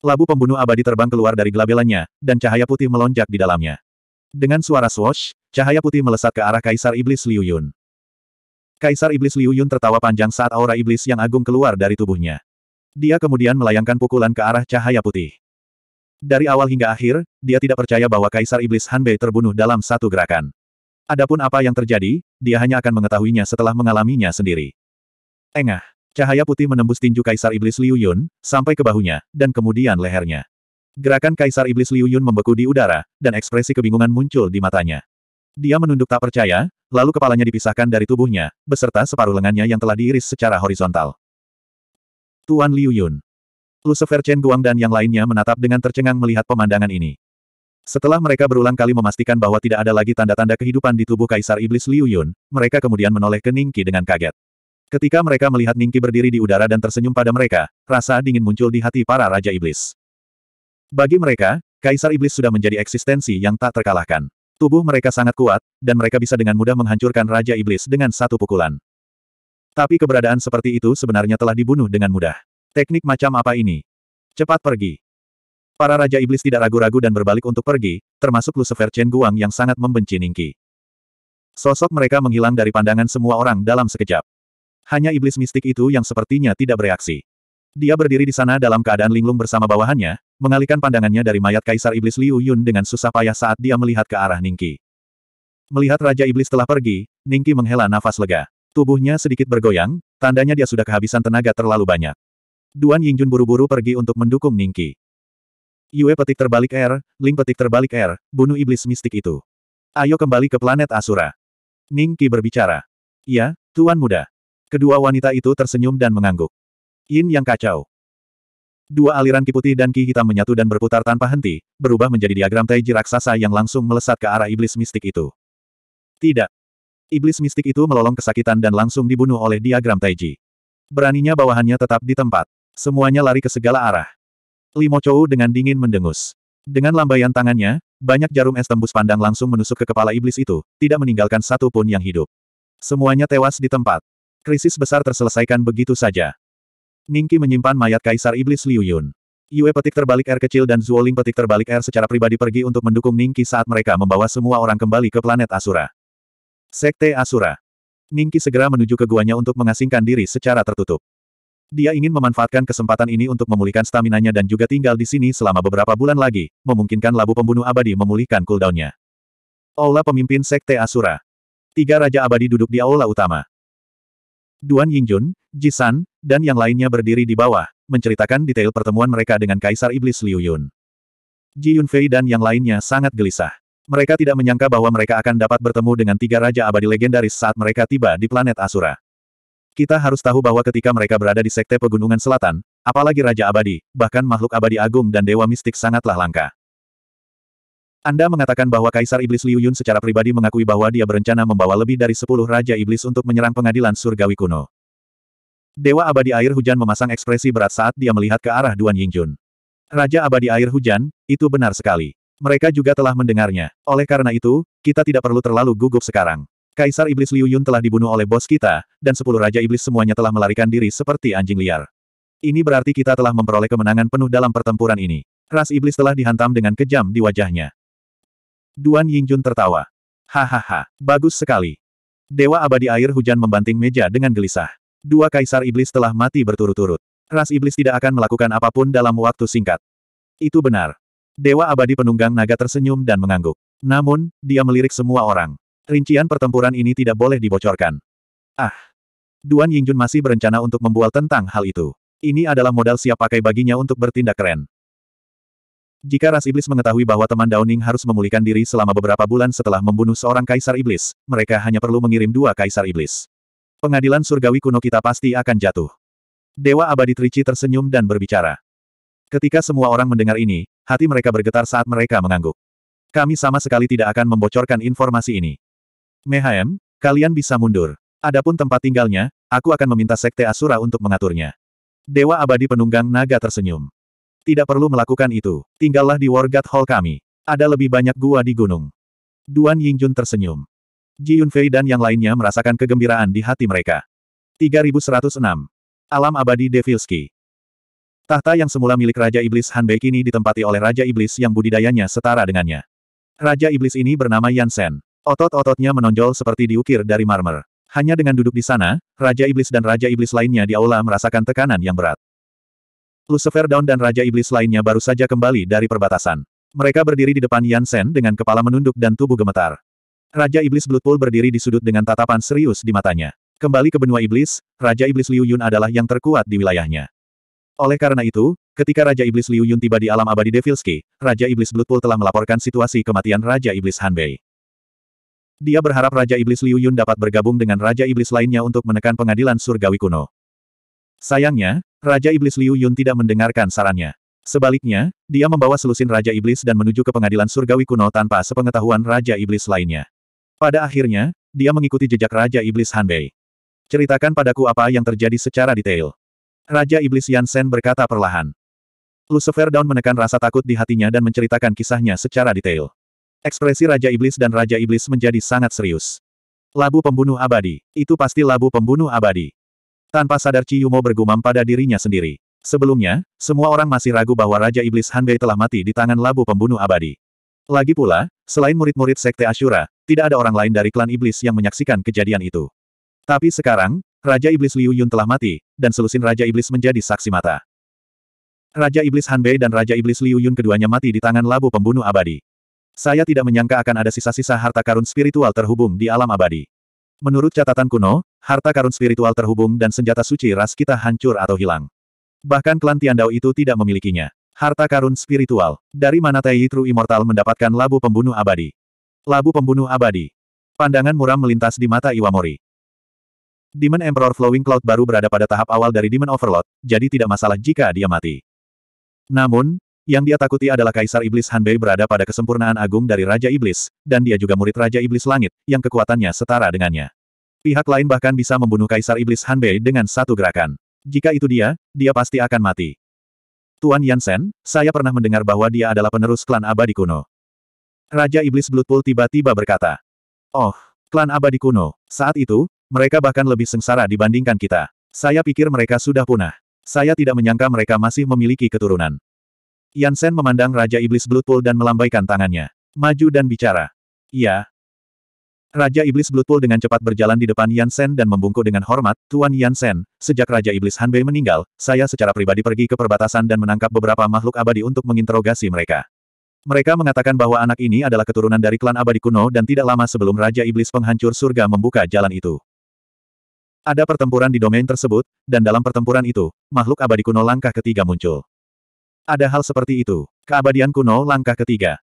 Labu pembunuh abadi terbang keluar dari gelabelannya, dan cahaya putih melonjak di dalamnya. Dengan suara swash, cahaya putih melesat ke arah Kaisar Iblis Liu Yun. Kaisar Iblis Liu Yun tertawa panjang saat aura iblis yang agung keluar dari tubuhnya. Dia kemudian melayangkan pukulan ke arah cahaya putih. Dari awal hingga akhir, dia tidak percaya bahwa Kaisar Iblis Hanbei terbunuh dalam satu gerakan. Adapun apa yang terjadi, dia hanya akan mengetahuinya setelah mengalaminya sendiri. Engah. Cahaya putih menembus tinju Kaisar Iblis Liu Yun, sampai ke bahunya, dan kemudian lehernya. Gerakan Kaisar Iblis Liu Yun membeku di udara, dan ekspresi kebingungan muncul di matanya. Dia menunduk tak percaya, lalu kepalanya dipisahkan dari tubuhnya, beserta separuh lengannya yang telah diiris secara horizontal. Tuan Liu Yun. Lucifer Chen Guang dan yang lainnya menatap dengan tercengang melihat pemandangan ini. Setelah mereka berulang kali memastikan bahwa tidak ada lagi tanda-tanda kehidupan di tubuh Kaisar Iblis Liu Yun, mereka kemudian menoleh ke Ningki dengan kaget. Ketika mereka melihat Ningki berdiri di udara dan tersenyum pada mereka, rasa dingin muncul di hati para Raja Iblis. Bagi mereka, Kaisar Iblis sudah menjadi eksistensi yang tak terkalahkan. Tubuh mereka sangat kuat, dan mereka bisa dengan mudah menghancurkan Raja Iblis dengan satu pukulan. Tapi keberadaan seperti itu sebenarnya telah dibunuh dengan mudah. Teknik macam apa ini? Cepat pergi. Para Raja Iblis tidak ragu-ragu dan berbalik untuk pergi, termasuk Lucifer Chen Guang yang sangat membenci Ningki. Sosok mereka menghilang dari pandangan semua orang dalam sekejap. Hanya iblis mistik itu yang sepertinya tidak bereaksi. Dia berdiri di sana dalam keadaan linglung bersama bawahannya, mengalihkan pandangannya dari mayat Kaisar Iblis Liu Yun dengan susah payah saat dia melihat ke arah Ningki. Melihat Raja Iblis telah pergi, Ningki menghela nafas lega. Tubuhnya sedikit bergoyang, tandanya dia sudah kehabisan tenaga terlalu banyak. Duan Yingjun buru-buru pergi untuk mendukung Ningki. Yue petik terbalik air, Ling petik terbalik air, bunuh iblis mistik itu. Ayo kembali ke planet Asura. Ningki berbicara. Ya, Tuan Muda. Kedua wanita itu tersenyum dan mengangguk. Yin yang kacau. Dua aliran ki putih dan ki hitam menyatu dan berputar tanpa henti, berubah menjadi diagram Taiji raksasa yang langsung melesat ke arah iblis mistik itu. Tidak. Iblis mistik itu melolong kesakitan dan langsung dibunuh oleh diagram Taiji. Beraninya bawahannya tetap di tempat. Semuanya lari ke segala arah. Limo Chou dengan dingin mendengus. Dengan lambaian tangannya, banyak jarum es tembus pandang langsung menusuk ke kepala iblis itu, tidak meninggalkan satu pun yang hidup. Semuanya tewas di tempat. Krisis besar terselesaikan begitu saja. Ningki menyimpan mayat Kaisar Iblis Liu Yun. Yue petik terbalik air kecil dan Zuoling petik terbalik air secara pribadi pergi untuk mendukung Ningki saat mereka membawa semua orang kembali ke planet Asura. Sekte Asura. Ningki segera menuju ke guanya untuk mengasingkan diri secara tertutup. Dia ingin memanfaatkan kesempatan ini untuk memulihkan staminanya dan juga tinggal di sini selama beberapa bulan lagi, memungkinkan labu pembunuh abadi memulihkan cooldownnya. Aula pemimpin Sekte Asura. Tiga Raja Abadi duduk di aula utama. Duan Yingjun, Jisan, dan yang lainnya berdiri di bawah, menceritakan detail pertemuan mereka dengan Kaisar Iblis Liu Yun. Ji Yunfei dan yang lainnya sangat gelisah. Mereka tidak menyangka bahwa mereka akan dapat bertemu dengan tiga Raja Abadi legendaris saat mereka tiba di planet Asura. Kita harus tahu bahwa ketika mereka berada di Sekte Pegunungan Selatan, apalagi Raja Abadi, bahkan makhluk abadi agung dan dewa mistik sangatlah langka. Anda mengatakan bahwa Kaisar Iblis Liu Yun secara pribadi mengakui bahwa dia berencana membawa lebih dari sepuluh Raja Iblis untuk menyerang pengadilan surgawi kuno. Dewa Abadi Air Hujan memasang ekspresi berat saat dia melihat ke arah Duan Yingjun. Raja Abadi Air Hujan, itu benar sekali. Mereka juga telah mendengarnya. Oleh karena itu, kita tidak perlu terlalu gugup sekarang. Kaisar Iblis Liu Yun telah dibunuh oleh bos kita, dan sepuluh Raja Iblis semuanya telah melarikan diri seperti anjing liar. Ini berarti kita telah memperoleh kemenangan penuh dalam pertempuran ini. Ras Iblis telah dihantam dengan kejam di wajahnya. Duan Yingjun tertawa. Hahaha, bagus sekali. Dewa abadi air hujan membanting meja dengan gelisah. Dua kaisar iblis telah mati berturut-turut. Ras iblis tidak akan melakukan apapun dalam waktu singkat. Itu benar. Dewa abadi penunggang naga tersenyum dan mengangguk. Namun, dia melirik semua orang. Rincian pertempuran ini tidak boleh dibocorkan. Ah! Duan Yingjun masih berencana untuk membual tentang hal itu. Ini adalah modal siap pakai baginya untuk bertindak keren. Jika ras iblis mengetahui bahwa teman Downing harus memulihkan diri selama beberapa bulan setelah membunuh seorang kaisar iblis, mereka hanya perlu mengirim dua kaisar iblis. Pengadilan surgawi kuno kita pasti akan jatuh. Dewa abadi Trici tersenyum dan berbicara. Ketika semua orang mendengar ini, hati mereka bergetar saat mereka mengangguk. Kami sama sekali tidak akan membocorkan informasi ini. Mehaem, kalian bisa mundur. Adapun tempat tinggalnya, aku akan meminta Sekte Asura untuk mengaturnya. Dewa abadi penunggang naga tersenyum. Tidak perlu melakukan itu, tinggallah di Wargat Hall kami. Ada lebih banyak gua di gunung. Duan Yingjun tersenyum. Ji Yunfei dan yang lainnya merasakan kegembiraan di hati mereka. 3106. Alam abadi Devilski. Tahta yang semula milik Raja Iblis Hanbei kini ditempati oleh Raja Iblis yang budidayanya setara dengannya. Raja Iblis ini bernama Yansen. Otot-ototnya menonjol seperti diukir dari marmer. Hanya dengan duduk di sana, Raja Iblis dan Raja Iblis lainnya di aula merasakan tekanan yang berat. Lucifer Down dan Raja Iblis lainnya baru saja kembali dari perbatasan. Mereka berdiri di depan Yansen dengan kepala menunduk dan tubuh gemetar. Raja Iblis Bloodpool berdiri di sudut dengan tatapan serius di matanya. Kembali ke benua Iblis, Raja Iblis Liu Yun adalah yang terkuat di wilayahnya. Oleh karena itu, ketika Raja Iblis Liu Yun tiba di alam abadi Devilski, Raja Iblis Bloodpool telah melaporkan situasi kematian Raja Iblis Hanbei. Dia berharap Raja Iblis Liu Yun dapat bergabung dengan Raja Iblis lainnya untuk menekan pengadilan surgawi kuno. Sayangnya, Raja Iblis Liu Yun tidak mendengarkan sarannya. Sebaliknya, dia membawa selusin Raja Iblis dan menuju ke pengadilan surgawi kuno tanpa sepengetahuan Raja Iblis lainnya. Pada akhirnya, dia mengikuti jejak Raja Iblis Hanbei. Ceritakan padaku apa yang terjadi secara detail. Raja Iblis Yansen berkata perlahan. Lucifer Down menekan rasa takut di hatinya dan menceritakan kisahnya secara detail. Ekspresi Raja Iblis dan Raja Iblis menjadi sangat serius. Labu pembunuh abadi. Itu pasti labu pembunuh abadi. Tanpa sadar Ciyumo bergumam pada dirinya sendiri. Sebelumnya, semua orang masih ragu bahwa Raja Iblis Hanbei telah mati di tangan labu pembunuh abadi. Lagi pula, selain murid-murid Sekte Asyura, tidak ada orang lain dari klan Iblis yang menyaksikan kejadian itu. Tapi sekarang, Raja Iblis Liu Yun telah mati, dan selusin Raja Iblis menjadi saksi mata. Raja Iblis Hanbei dan Raja Iblis Liu Yun keduanya mati di tangan labu pembunuh abadi. Saya tidak menyangka akan ada sisa-sisa harta karun spiritual terhubung di alam abadi. Menurut catatan kuno, harta karun spiritual terhubung dan senjata suci ras kita hancur atau hilang. Bahkan klan Tiandao itu tidak memilikinya. Harta karun spiritual. Dari mana Tai True Immortal mendapatkan labu pembunuh abadi? Labu pembunuh abadi. Pandangan muram melintas di mata Iwamori. Demon Emperor Flowing Cloud baru berada pada tahap awal dari Demon Overlord, jadi tidak masalah jika dia mati. Namun, yang dia takuti adalah Kaisar Iblis Hanbei berada pada kesempurnaan agung dari Raja Iblis, dan dia juga murid Raja Iblis Langit, yang kekuatannya setara dengannya. Pihak lain bahkan bisa membunuh Kaisar Iblis Hanbei dengan satu gerakan. Jika itu dia, dia pasti akan mati. Tuan Yansen, saya pernah mendengar bahwa dia adalah penerus klan abadi kuno. Raja Iblis Bloodpool tiba-tiba berkata. Oh, klan abadi kuno. Saat itu, mereka bahkan lebih sengsara dibandingkan kita. Saya pikir mereka sudah punah. Saya tidak menyangka mereka masih memiliki keturunan. Yansen memandang Raja Iblis Bloodpool dan melambaikan tangannya. Maju dan bicara. Iya. Raja Iblis Bloodpool dengan cepat berjalan di depan Yansen dan membungkuk dengan hormat, Tuan Yansen, sejak Raja Iblis Hanbei meninggal, saya secara pribadi pergi ke perbatasan dan menangkap beberapa makhluk abadi untuk menginterogasi mereka. Mereka mengatakan bahwa anak ini adalah keturunan dari klan abadi kuno dan tidak lama sebelum Raja Iblis Penghancur Surga membuka jalan itu. Ada pertempuran di domain tersebut, dan dalam pertempuran itu, makhluk abadi kuno langkah ketiga muncul. Ada hal seperti itu. Keabadian kuno langkah ketiga.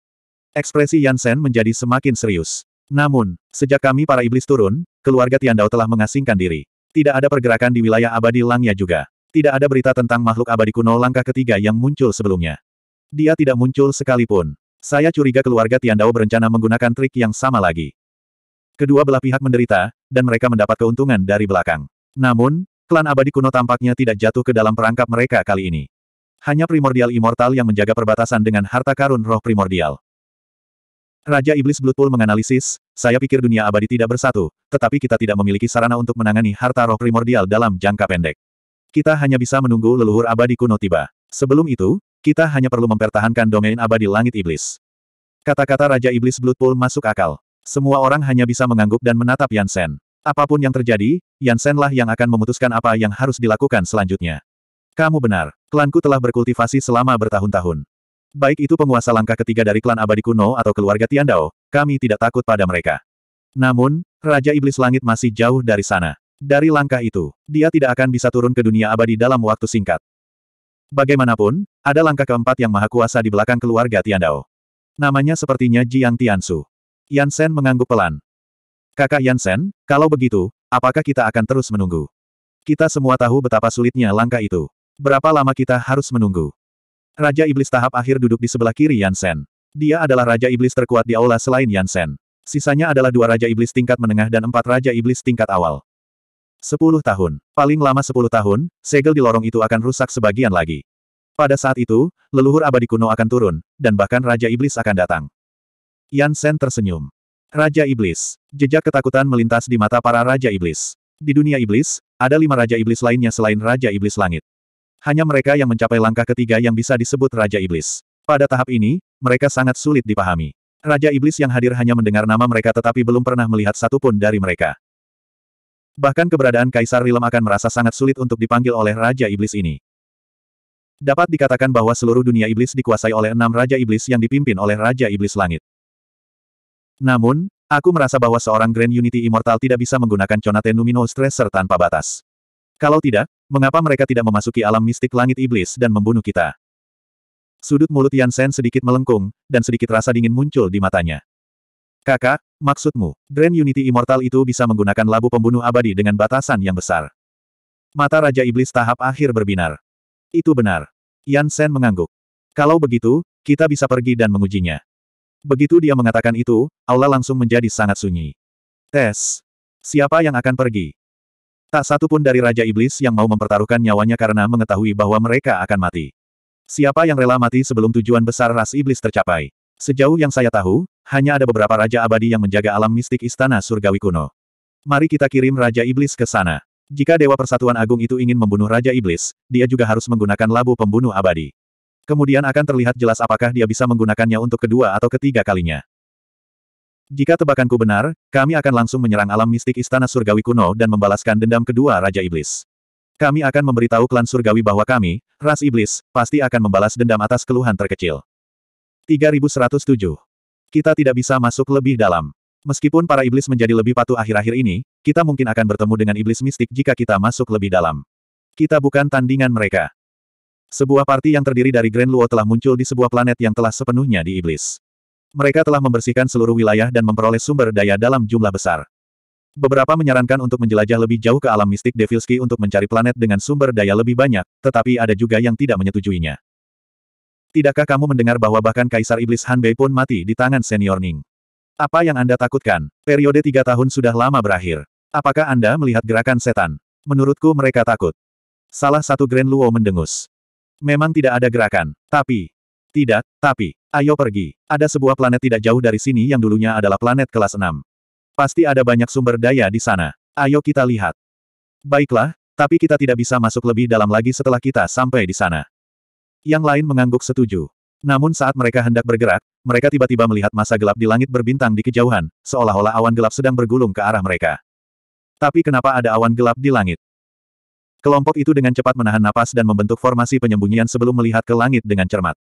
Ekspresi Yansen menjadi semakin serius. Namun, sejak kami para iblis turun, keluarga Tiandao telah mengasingkan diri. Tidak ada pergerakan di wilayah abadi Langya juga. Tidak ada berita tentang makhluk abadi kuno langkah ketiga yang muncul sebelumnya. Dia tidak muncul sekalipun. Saya curiga keluarga Tiandao berencana menggunakan trik yang sama lagi. Kedua belah pihak menderita, dan mereka mendapat keuntungan dari belakang. Namun, klan abadi kuno tampaknya tidak jatuh ke dalam perangkap mereka kali ini. Hanya primordial immortal yang menjaga perbatasan dengan harta karun roh primordial. Raja Iblis Bloodpool menganalisis, saya pikir dunia abadi tidak bersatu, tetapi kita tidak memiliki sarana untuk menangani harta roh primordial dalam jangka pendek. Kita hanya bisa menunggu leluhur abadi kuno tiba. Sebelum itu, kita hanya perlu mempertahankan domain abadi langit iblis. Kata-kata Raja Iblis Bloodpool masuk akal. Semua orang hanya bisa mengangguk dan menatap Yansen. Apapun yang terjadi, Yansen lah yang akan memutuskan apa yang harus dilakukan selanjutnya. Kamu benar. Klanku telah berkultivasi selama bertahun-tahun. Baik itu penguasa langkah ketiga dari klan abadi kuno atau keluarga Tian Dao, kami tidak takut pada mereka. Namun, Raja Iblis Langit masih jauh dari sana. Dari langkah itu, dia tidak akan bisa turun ke dunia abadi dalam waktu singkat. Bagaimanapun, ada langkah keempat yang maha kuasa di belakang keluarga Tian Dao. Namanya sepertinya Jiang Tiansu. Sen mengangguk pelan. Kakak Yan Sen, kalau begitu, apakah kita akan terus menunggu? Kita semua tahu betapa sulitnya langkah itu. Berapa lama kita harus menunggu? Raja Iblis tahap akhir duduk di sebelah kiri Yansen. Dia adalah Raja Iblis terkuat di aula selain Yansen. Sisanya adalah dua Raja Iblis tingkat menengah dan empat Raja Iblis tingkat awal. Sepuluh tahun. Paling lama sepuluh tahun, segel di lorong itu akan rusak sebagian lagi. Pada saat itu, leluhur abadi kuno akan turun, dan bahkan Raja Iblis akan datang. Yansen tersenyum. Raja Iblis. Jejak ketakutan melintas di mata para Raja Iblis. Di dunia Iblis, ada lima Raja Iblis lainnya selain Raja Iblis Langit. Hanya mereka yang mencapai langkah ketiga yang bisa disebut Raja Iblis. Pada tahap ini, mereka sangat sulit dipahami. Raja Iblis yang hadir hanya mendengar nama mereka tetapi belum pernah melihat satupun dari mereka. Bahkan keberadaan Kaisar Rilem akan merasa sangat sulit untuk dipanggil oleh Raja Iblis ini. Dapat dikatakan bahwa seluruh dunia iblis dikuasai oleh enam Raja Iblis yang dipimpin oleh Raja Iblis Langit. Namun, aku merasa bahwa seorang Grand Unity Immortal tidak bisa menggunakan Conate Numinous Tracer tanpa batas. Kalau tidak, mengapa mereka tidak memasuki alam mistik langit iblis dan membunuh kita? Sudut mulut Yansen sedikit melengkung, dan sedikit rasa dingin muncul di matanya. Kakak, maksudmu, Grand Unity Immortal itu bisa menggunakan labu pembunuh abadi dengan batasan yang besar. Mata Raja Iblis tahap akhir berbinar. Itu benar. Yansen mengangguk. Kalau begitu, kita bisa pergi dan mengujinya. Begitu dia mengatakan itu, aula langsung menjadi sangat sunyi. Tes. Siapa yang akan pergi? Tak satu pun dari Raja Iblis yang mau mempertaruhkan nyawanya karena mengetahui bahwa mereka akan mati. Siapa yang rela mati sebelum tujuan besar ras iblis tercapai? Sejauh yang saya tahu, hanya ada beberapa Raja Abadi yang menjaga alam mistik Istana Surgawi kuno. Mari kita kirim Raja Iblis ke sana. Jika Dewa Persatuan Agung itu ingin membunuh Raja Iblis, dia juga harus menggunakan labu pembunuh abadi. Kemudian akan terlihat jelas apakah dia bisa menggunakannya untuk kedua atau ketiga kalinya. Jika tebakanku benar, kami akan langsung menyerang alam mistik Istana Surgawi kuno dan membalaskan dendam kedua Raja Iblis. Kami akan memberitahu klan Surgawi bahwa kami, ras Iblis, pasti akan membalas dendam atas keluhan terkecil. 3107. Kita tidak bisa masuk lebih dalam. Meskipun para iblis menjadi lebih patuh akhir-akhir ini, kita mungkin akan bertemu dengan iblis mistik jika kita masuk lebih dalam. Kita bukan tandingan mereka. Sebuah parti yang terdiri dari Grand Luo telah muncul di sebuah planet yang telah sepenuhnya di Iblis. Mereka telah membersihkan seluruh wilayah dan memperoleh sumber daya dalam jumlah besar. Beberapa menyarankan untuk menjelajah lebih jauh ke alam mistik Devilski untuk mencari planet dengan sumber daya lebih banyak, tetapi ada juga yang tidak menyetujuinya. Tidakkah kamu mendengar bahwa bahkan Kaisar Iblis Hanbei pun mati di tangan senior Ning? Apa yang Anda takutkan? Periode tiga tahun sudah lama berakhir. Apakah Anda melihat gerakan setan? Menurutku mereka takut. Salah satu Grand Luo mendengus. Memang tidak ada gerakan, tapi... Tidak, tapi... Ayo pergi. Ada sebuah planet tidak jauh dari sini yang dulunya adalah planet kelas 6. Pasti ada banyak sumber daya di sana. Ayo kita lihat. Baiklah, tapi kita tidak bisa masuk lebih dalam lagi setelah kita sampai di sana. Yang lain mengangguk setuju. Namun saat mereka hendak bergerak, mereka tiba-tiba melihat masa gelap di langit berbintang di kejauhan, seolah-olah awan gelap sedang bergulung ke arah mereka. Tapi kenapa ada awan gelap di langit? Kelompok itu dengan cepat menahan napas dan membentuk formasi penyembunyian sebelum melihat ke langit dengan cermat.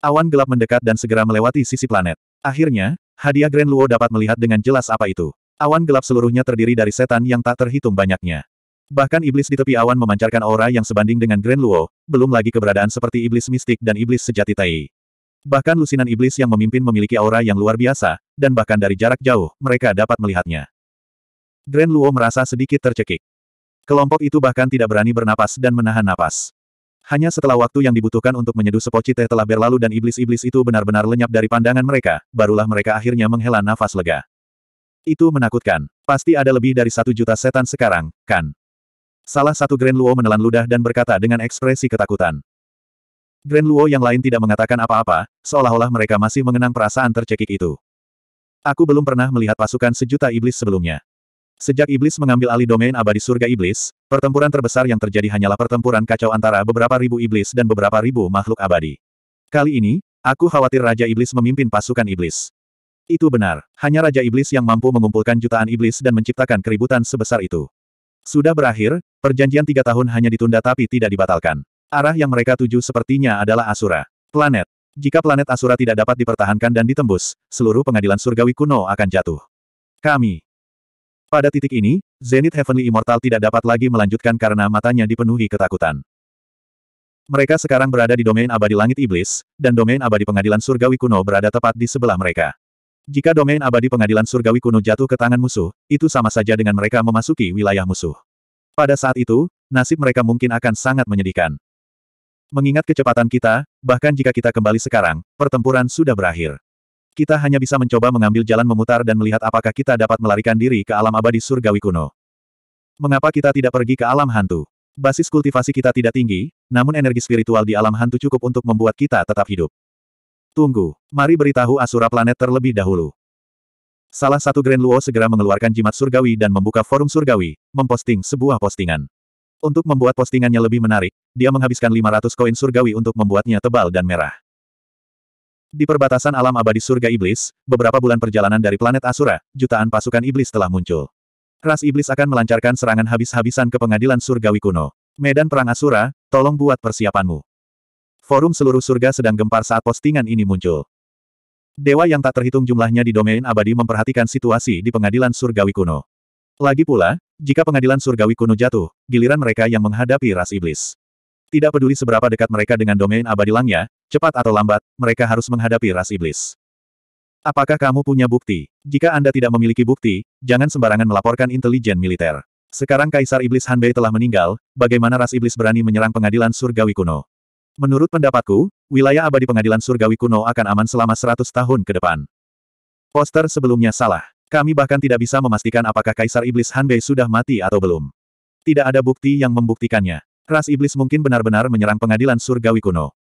Awan gelap mendekat dan segera melewati sisi planet. Akhirnya, hadiah Grand Luo dapat melihat dengan jelas apa itu. Awan gelap seluruhnya terdiri dari setan yang tak terhitung banyaknya. Bahkan iblis di tepi awan memancarkan aura yang sebanding dengan Grand Luo, belum lagi keberadaan seperti iblis mistik dan iblis sejati Tai. Bahkan lusinan iblis yang memimpin memiliki aura yang luar biasa, dan bahkan dari jarak jauh, mereka dapat melihatnya. Grand Luo merasa sedikit tercekik. Kelompok itu bahkan tidak berani bernapas dan menahan napas. Hanya setelah waktu yang dibutuhkan untuk menyeduh sepoci teh telah berlalu dan iblis-iblis itu benar-benar lenyap dari pandangan mereka, barulah mereka akhirnya menghela nafas lega. Itu menakutkan. Pasti ada lebih dari satu juta setan sekarang, kan? Salah satu Grand Luo menelan ludah dan berkata dengan ekspresi ketakutan. Grand Luo yang lain tidak mengatakan apa-apa, seolah-olah mereka masih mengenang perasaan tercekik itu. Aku belum pernah melihat pasukan sejuta iblis sebelumnya. Sejak iblis mengambil alih domain abadi surga iblis, pertempuran terbesar yang terjadi hanyalah pertempuran kacau antara beberapa ribu iblis dan beberapa ribu makhluk abadi. Kali ini, aku khawatir Raja Iblis memimpin pasukan iblis. Itu benar, hanya Raja Iblis yang mampu mengumpulkan jutaan iblis dan menciptakan keributan sebesar itu. Sudah berakhir, perjanjian tiga tahun hanya ditunda tapi tidak dibatalkan. Arah yang mereka tuju sepertinya adalah Asura. Planet. Jika planet Asura tidak dapat dipertahankan dan ditembus, seluruh pengadilan surgawi kuno akan jatuh. Kami, pada titik ini, Zenith Heavenly Immortal tidak dapat lagi melanjutkan karena matanya dipenuhi ketakutan. Mereka sekarang berada di domain abadi langit iblis, dan domain abadi pengadilan surgawi kuno berada tepat di sebelah mereka. Jika domain abadi pengadilan surgawi kuno jatuh ke tangan musuh, itu sama saja dengan mereka memasuki wilayah musuh. Pada saat itu, nasib mereka mungkin akan sangat menyedihkan. Mengingat kecepatan kita, bahkan jika kita kembali sekarang, pertempuran sudah berakhir. Kita hanya bisa mencoba mengambil jalan memutar dan melihat apakah kita dapat melarikan diri ke alam abadi surgawi kuno. Mengapa kita tidak pergi ke alam hantu? Basis kultivasi kita tidak tinggi, namun energi spiritual di alam hantu cukup untuk membuat kita tetap hidup. Tunggu, mari beritahu Asura Planet terlebih dahulu. Salah satu Grand Luo segera mengeluarkan jimat surgawi dan membuka forum surgawi, memposting sebuah postingan. Untuk membuat postingannya lebih menarik, dia menghabiskan 500 koin surgawi untuk membuatnya tebal dan merah. Di perbatasan alam abadi surga iblis, beberapa bulan perjalanan dari planet Asura, jutaan pasukan iblis telah muncul. Ras iblis akan melancarkan serangan habis-habisan ke pengadilan surgawi kuno. Medan perang Asura, tolong buat persiapanmu. Forum seluruh surga sedang gempar saat postingan ini muncul. Dewa yang tak terhitung jumlahnya di domain abadi memperhatikan situasi di pengadilan surgawi kuno. Lagi pula, jika pengadilan surgawi kuno jatuh, giliran mereka yang menghadapi ras iblis. Tidak peduli seberapa dekat mereka dengan domain abadi langnya, Cepat atau lambat, mereka harus menghadapi ras iblis. Apakah kamu punya bukti? Jika Anda tidak memiliki bukti, jangan sembarangan melaporkan intelijen militer. Sekarang Kaisar Iblis Hanbei telah meninggal, bagaimana ras iblis berani menyerang pengadilan surgawi kuno? Menurut pendapatku, wilayah abadi pengadilan surgawi kuno akan aman selama 100 tahun ke depan. Poster sebelumnya salah. Kami bahkan tidak bisa memastikan apakah Kaisar Iblis Hanbei sudah mati atau belum. Tidak ada bukti yang membuktikannya. Ras iblis mungkin benar-benar menyerang pengadilan surgawi kuno.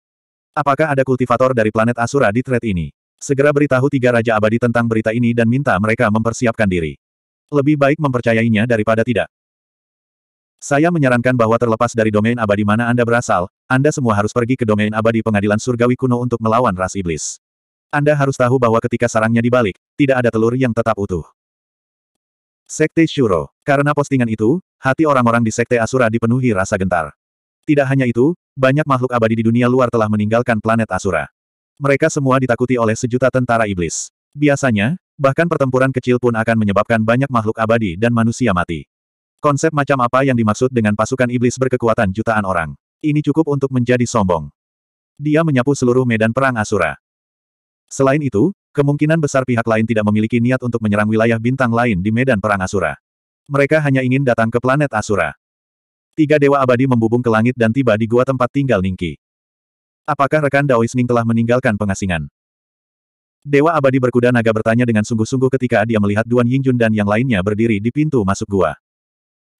Apakah ada kultivator dari planet Asura di thread ini? Segera beritahu tiga Raja Abadi tentang berita ini dan minta mereka mempersiapkan diri. Lebih baik mempercayainya daripada tidak. Saya menyarankan bahwa terlepas dari domain abadi mana Anda berasal, Anda semua harus pergi ke domain abadi pengadilan surgawi kuno untuk melawan ras iblis. Anda harus tahu bahwa ketika sarangnya dibalik, tidak ada telur yang tetap utuh. Sekte Shuro. Karena postingan itu, hati orang-orang di Sekte Asura dipenuhi rasa gentar. Tidak hanya itu, banyak makhluk abadi di dunia luar telah meninggalkan planet Asura. Mereka semua ditakuti oleh sejuta tentara iblis. Biasanya, bahkan pertempuran kecil pun akan menyebabkan banyak makhluk abadi dan manusia mati. Konsep macam apa yang dimaksud dengan pasukan iblis berkekuatan jutaan orang? Ini cukup untuk menjadi sombong. Dia menyapu seluruh medan perang Asura. Selain itu, kemungkinan besar pihak lain tidak memiliki niat untuk menyerang wilayah bintang lain di medan perang Asura. Mereka hanya ingin datang ke planet Asura. Tiga dewa abadi membubung ke langit dan tiba di gua tempat tinggal Ningki. Apakah rekan Ning telah meninggalkan pengasingan? Dewa abadi berkuda naga bertanya dengan sungguh-sungguh ketika dia melihat Duan Yingjun dan yang lainnya berdiri di pintu masuk gua.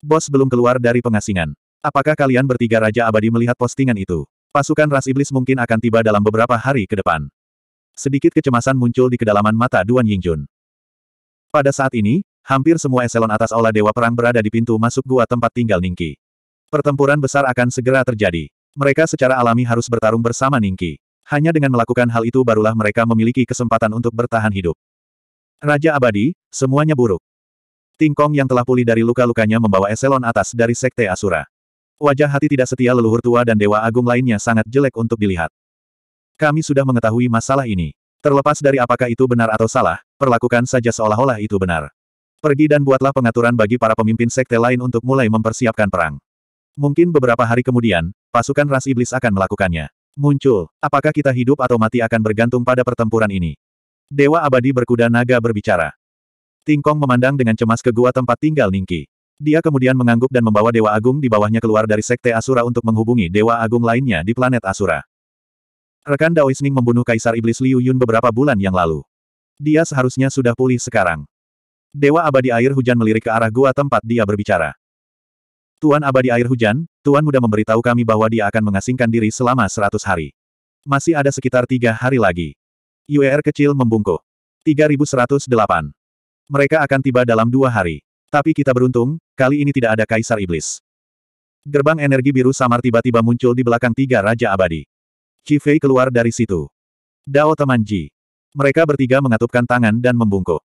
Bos belum keluar dari pengasingan. Apakah kalian bertiga Raja Abadi melihat postingan itu? Pasukan ras iblis mungkin akan tiba dalam beberapa hari ke depan. Sedikit kecemasan muncul di kedalaman mata Duan Yingjun. Pada saat ini, hampir semua eselon atas olah Dewa Perang berada di pintu masuk gua tempat tinggal Ningki. Pertempuran besar akan segera terjadi. Mereka secara alami harus bertarung bersama Ningki. Hanya dengan melakukan hal itu barulah mereka memiliki kesempatan untuk bertahan hidup. Raja Abadi, semuanya buruk. Tingkong yang telah pulih dari luka-lukanya membawa eselon atas dari Sekte Asura. Wajah hati tidak setia leluhur tua dan dewa agung lainnya sangat jelek untuk dilihat. Kami sudah mengetahui masalah ini. Terlepas dari apakah itu benar atau salah, perlakukan saja seolah-olah itu benar. Pergi dan buatlah pengaturan bagi para pemimpin sekte lain untuk mulai mempersiapkan perang. Mungkin beberapa hari kemudian, pasukan ras iblis akan melakukannya. Muncul, apakah kita hidup atau mati akan bergantung pada pertempuran ini. Dewa abadi berkuda naga berbicara. Tingkong memandang dengan cemas ke gua tempat tinggal Ningki. Dia kemudian mengangguk dan membawa Dewa Agung di bawahnya keluar dari Sekte Asura untuk menghubungi Dewa Agung lainnya di planet Asura. Rekan Daoisning membunuh Kaisar Iblis Liu Yun beberapa bulan yang lalu. Dia seharusnya sudah pulih sekarang. Dewa abadi air hujan melirik ke arah gua tempat dia berbicara. Tuan Abadi Air Hujan, Tuan Muda memberitahu kami bahwa dia akan mengasingkan diri selama seratus hari. Masih ada sekitar tiga hari lagi. UER kecil membungkuk. 3108. Mereka akan tiba dalam dua hari. Tapi kita beruntung, kali ini tidak ada Kaisar Iblis. Gerbang energi biru samar tiba-tiba muncul di belakang tiga Raja Abadi. Qifei keluar dari situ. Dao Ji. Mereka bertiga mengatupkan tangan dan membungkuk.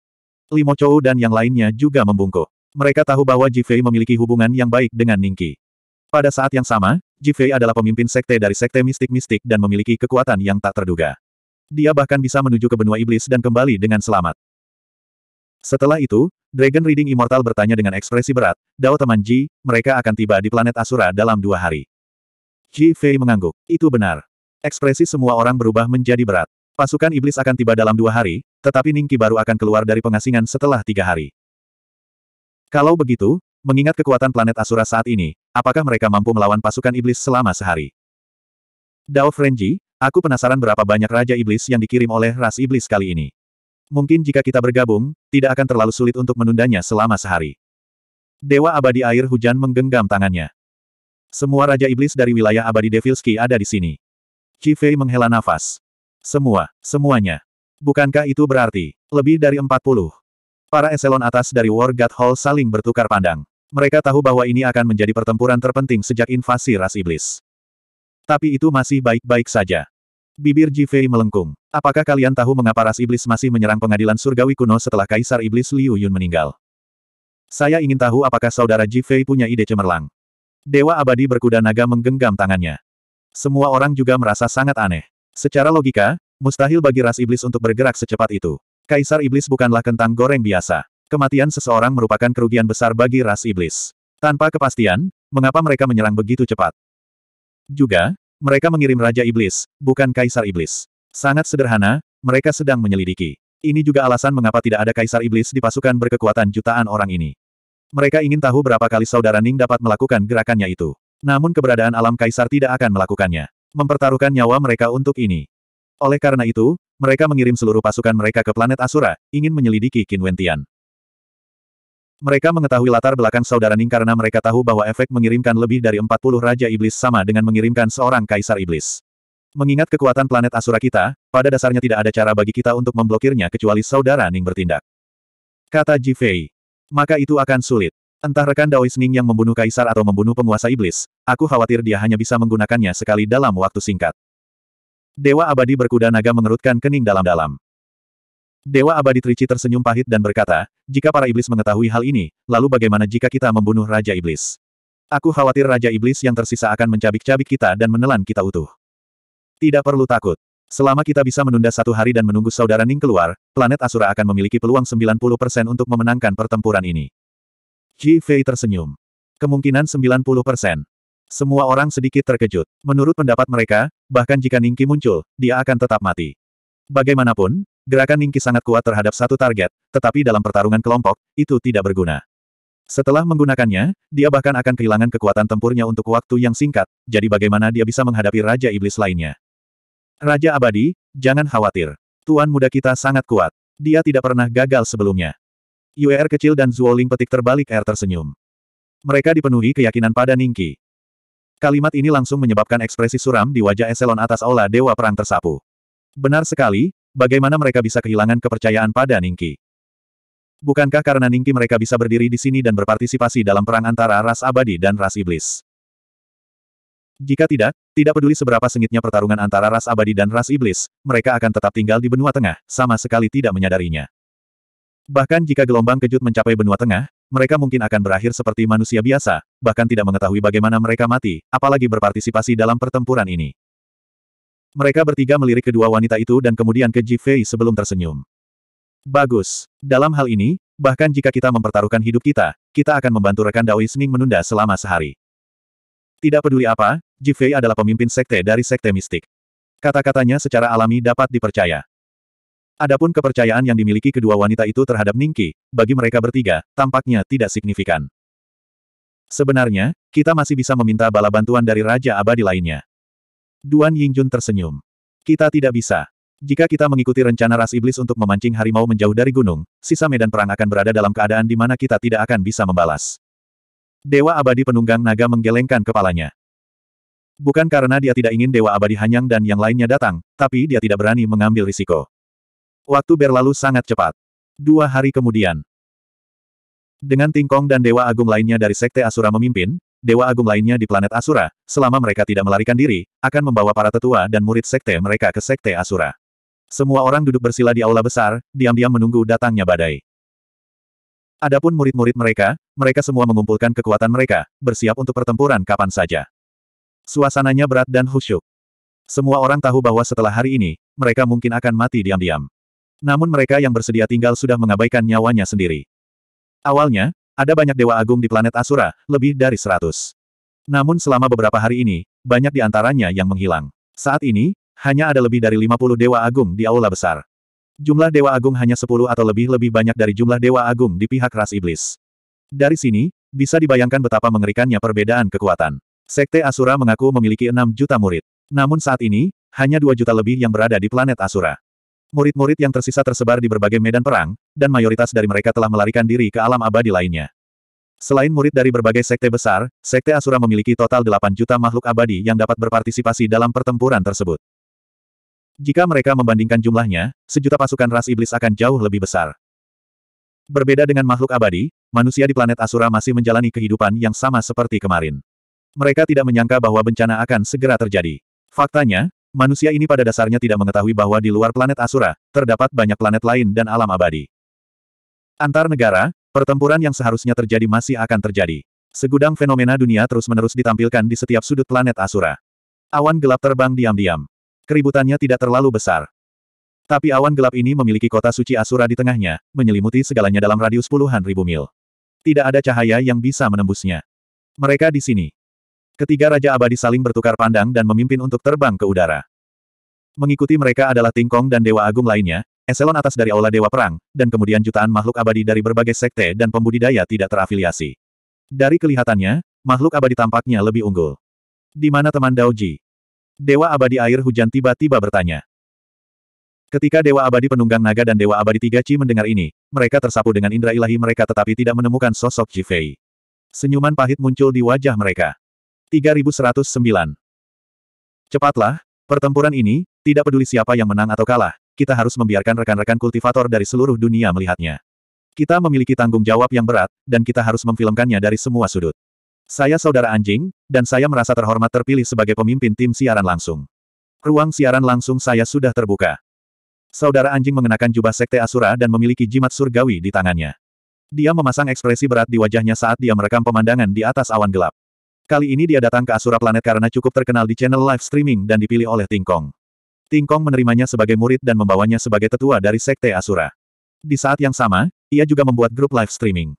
Limo Chou dan yang lainnya juga membungkuk. Mereka tahu bahwa Jifei memiliki hubungan yang baik dengan Ningki. Pada saat yang sama, Jifei adalah pemimpin sekte dari sekte mistik-mistik dan memiliki kekuatan yang tak terduga. Dia bahkan bisa menuju ke benua iblis dan kembali dengan selamat. Setelah itu, Dragon Reading Immortal bertanya dengan ekspresi berat, Dao teman Ji, mereka akan tiba di planet Asura dalam dua hari. Ji Fei mengangguk. Itu benar. Ekspresi semua orang berubah menjadi berat. Pasukan iblis akan tiba dalam dua hari, tetapi Ningki baru akan keluar dari pengasingan setelah tiga hari. Kalau begitu, mengingat kekuatan planet Asura saat ini, apakah mereka mampu melawan pasukan iblis selama sehari? Dao Frenji, aku penasaran berapa banyak Raja Iblis yang dikirim oleh ras iblis kali ini. Mungkin jika kita bergabung, tidak akan terlalu sulit untuk menundanya selama sehari. Dewa Abadi Air Hujan menggenggam tangannya. Semua Raja Iblis dari wilayah Abadi Devilski ada di sini. Cifei menghela nafas. Semua, semuanya. Bukankah itu berarti, lebih dari 40? Para eselon atas dari War God Hall saling bertukar pandang. Mereka tahu bahwa ini akan menjadi pertempuran terpenting sejak invasi ras iblis. Tapi itu masih baik-baik saja. Bibir Jifei melengkung. Apakah kalian tahu mengapa ras iblis masih menyerang pengadilan surgawi kuno setelah Kaisar Iblis Liu Yun meninggal? Saya ingin tahu apakah saudara Jifei punya ide cemerlang. Dewa abadi berkuda naga menggenggam tangannya. Semua orang juga merasa sangat aneh. Secara logika, mustahil bagi ras iblis untuk bergerak secepat itu. Kaisar Iblis bukanlah kentang goreng biasa. Kematian seseorang merupakan kerugian besar bagi ras iblis. Tanpa kepastian, mengapa mereka menyerang begitu cepat? Juga, mereka mengirim Raja Iblis, bukan Kaisar Iblis. Sangat sederhana, mereka sedang menyelidiki. Ini juga alasan mengapa tidak ada Kaisar Iblis di pasukan berkekuatan jutaan orang ini. Mereka ingin tahu berapa kali Saudara Ning dapat melakukan gerakannya itu. Namun keberadaan alam Kaisar tidak akan melakukannya. Mempertaruhkan nyawa mereka untuk ini. Oleh karena itu, mereka mengirim seluruh pasukan mereka ke planet Asura, ingin menyelidiki Qin Wentian. Mereka mengetahui latar belakang saudara Ning karena mereka tahu bahwa efek mengirimkan lebih dari 40 Raja Iblis sama dengan mengirimkan seorang Kaisar Iblis. Mengingat kekuatan planet Asura kita, pada dasarnya tidak ada cara bagi kita untuk memblokirnya kecuali saudara Ning bertindak. Kata Jifei. Maka itu akan sulit. Entah rekan Daois Ning yang membunuh Kaisar atau membunuh penguasa Iblis, aku khawatir dia hanya bisa menggunakannya sekali dalam waktu singkat. Dewa abadi berkuda naga mengerutkan kening dalam-dalam. Dewa abadi Trici tersenyum pahit dan berkata, jika para iblis mengetahui hal ini, lalu bagaimana jika kita membunuh Raja Iblis? Aku khawatir Raja Iblis yang tersisa akan mencabik-cabik kita dan menelan kita utuh. Tidak perlu takut. Selama kita bisa menunda satu hari dan menunggu saudara Ning keluar, planet Asura akan memiliki peluang 90% untuk memenangkan pertempuran ini. Ji Fei tersenyum. Kemungkinan semua orang sedikit terkejut. Menurut pendapat mereka, bahkan jika Ningki muncul, dia akan tetap mati. Bagaimanapun, gerakan Ningki sangat kuat terhadap satu target, tetapi dalam pertarungan kelompok, itu tidak berguna. Setelah menggunakannya, dia bahkan akan kehilangan kekuatan tempurnya untuk waktu yang singkat, jadi bagaimana dia bisa menghadapi Raja Iblis lainnya. Raja Abadi, jangan khawatir. Tuan muda kita sangat kuat. Dia tidak pernah gagal sebelumnya. UR kecil dan Zuoling petik terbalik air tersenyum. Mereka dipenuhi keyakinan pada Ningki. Kalimat ini langsung menyebabkan ekspresi suram di wajah eselon atas aula Dewa Perang tersapu. Benar sekali, bagaimana mereka bisa kehilangan kepercayaan pada Ningki? Bukankah karena Ningki mereka bisa berdiri di sini dan berpartisipasi dalam perang antara ras abadi dan ras iblis? Jika tidak, tidak peduli seberapa sengitnya pertarungan antara ras abadi dan ras iblis, mereka akan tetap tinggal di benua tengah, sama sekali tidak menyadarinya. Bahkan jika gelombang kejut mencapai benua tengah, mereka mungkin akan berakhir seperti manusia biasa, bahkan tidak mengetahui bagaimana mereka mati, apalagi berpartisipasi dalam pertempuran ini. Mereka bertiga melirik kedua wanita itu dan kemudian ke Jifei sebelum tersenyum. Bagus. Dalam hal ini, bahkan jika kita mempertaruhkan hidup kita, kita akan membantu rekan Dao Sening menunda selama sehari. Tidak peduli apa, Jifei adalah pemimpin sekte dari sekte mistik. Kata-katanya secara alami dapat dipercaya. Adapun kepercayaan yang dimiliki kedua wanita itu terhadap Ningki, bagi mereka bertiga, tampaknya tidak signifikan. Sebenarnya, kita masih bisa meminta bala bantuan dari Raja Abadi lainnya. Duan Yingjun tersenyum. Kita tidak bisa. Jika kita mengikuti rencana ras iblis untuk memancing harimau menjauh dari gunung, sisa medan perang akan berada dalam keadaan di mana kita tidak akan bisa membalas. Dewa Abadi penunggang naga menggelengkan kepalanya. Bukan karena dia tidak ingin Dewa Abadi Hanyang dan yang lainnya datang, tapi dia tidak berani mengambil risiko. Waktu berlalu sangat cepat. Dua hari kemudian. Dengan Tingkong dan Dewa Agung lainnya dari Sekte Asura memimpin, Dewa Agung lainnya di planet Asura, selama mereka tidak melarikan diri, akan membawa para tetua dan murid Sekte mereka ke Sekte Asura. Semua orang duduk bersila di aula besar, diam-diam menunggu datangnya badai. Adapun murid-murid mereka, mereka semua mengumpulkan kekuatan mereka, bersiap untuk pertempuran kapan saja. Suasananya berat dan khusyuk. Semua orang tahu bahwa setelah hari ini, mereka mungkin akan mati diam-diam. Namun mereka yang bersedia tinggal sudah mengabaikan nyawanya sendiri. Awalnya, ada banyak dewa agung di planet Asura, lebih dari seratus. Namun selama beberapa hari ini, banyak di antaranya yang menghilang. Saat ini, hanya ada lebih dari 50 dewa agung di aula besar. Jumlah dewa agung hanya 10 atau lebih lebih banyak dari jumlah dewa agung di pihak ras iblis. Dari sini, bisa dibayangkan betapa mengerikannya perbedaan kekuatan. Sekte Asura mengaku memiliki 6 juta murid. Namun saat ini, hanya 2 juta lebih yang berada di planet Asura. Murid-murid yang tersisa tersebar di berbagai medan perang, dan mayoritas dari mereka telah melarikan diri ke alam abadi lainnya. Selain murid dari berbagai sekte besar, sekte Asura memiliki total 8 juta makhluk abadi yang dapat berpartisipasi dalam pertempuran tersebut. Jika mereka membandingkan jumlahnya, sejuta pasukan ras iblis akan jauh lebih besar. Berbeda dengan makhluk abadi, manusia di planet Asura masih menjalani kehidupan yang sama seperti kemarin. Mereka tidak menyangka bahwa bencana akan segera terjadi. Faktanya, Manusia ini pada dasarnya tidak mengetahui bahwa di luar planet Asura, terdapat banyak planet lain dan alam abadi. Antar negara, pertempuran yang seharusnya terjadi masih akan terjadi. Segudang fenomena dunia terus-menerus ditampilkan di setiap sudut planet Asura. Awan gelap terbang diam-diam. Keributannya tidak terlalu besar. Tapi awan gelap ini memiliki kota suci Asura di tengahnya, menyelimuti segalanya dalam radius puluhan ribu mil. Tidak ada cahaya yang bisa menembusnya. Mereka di sini. Ketiga Raja Abadi saling bertukar pandang dan memimpin untuk terbang ke udara. Mengikuti mereka adalah Tingkong dan Dewa Agung lainnya, eselon atas dari Aula Dewa Perang, dan kemudian jutaan makhluk abadi dari berbagai sekte dan pembudidaya tidak terafiliasi. Dari kelihatannya, makhluk abadi tampaknya lebih unggul. Di mana teman Daoji? Dewa Abadi Air Hujan tiba-tiba bertanya. Ketika Dewa Abadi Penunggang Naga dan Dewa Abadi Tiga Ci mendengar ini, mereka tersapu dengan indera ilahi mereka tetapi tidak menemukan sosok Jifei. Senyuman pahit muncul di wajah mereka. 3109. Cepatlah, pertempuran ini, tidak peduli siapa yang menang atau kalah, kita harus membiarkan rekan-rekan kultivator dari seluruh dunia melihatnya. Kita memiliki tanggung jawab yang berat, dan kita harus memfilmkannya dari semua sudut. Saya saudara anjing, dan saya merasa terhormat terpilih sebagai pemimpin tim siaran langsung. Ruang siaran langsung saya sudah terbuka. Saudara anjing mengenakan jubah sekte Asura dan memiliki jimat surgawi di tangannya. Dia memasang ekspresi berat di wajahnya saat dia merekam pemandangan di atas awan gelap. Kali ini dia datang ke Asura Planet karena cukup terkenal di channel live streaming dan dipilih oleh Tingkong. Tingkong menerimanya sebagai murid dan membawanya sebagai tetua dari Sekte Asura. Di saat yang sama, ia juga membuat grup live streaming.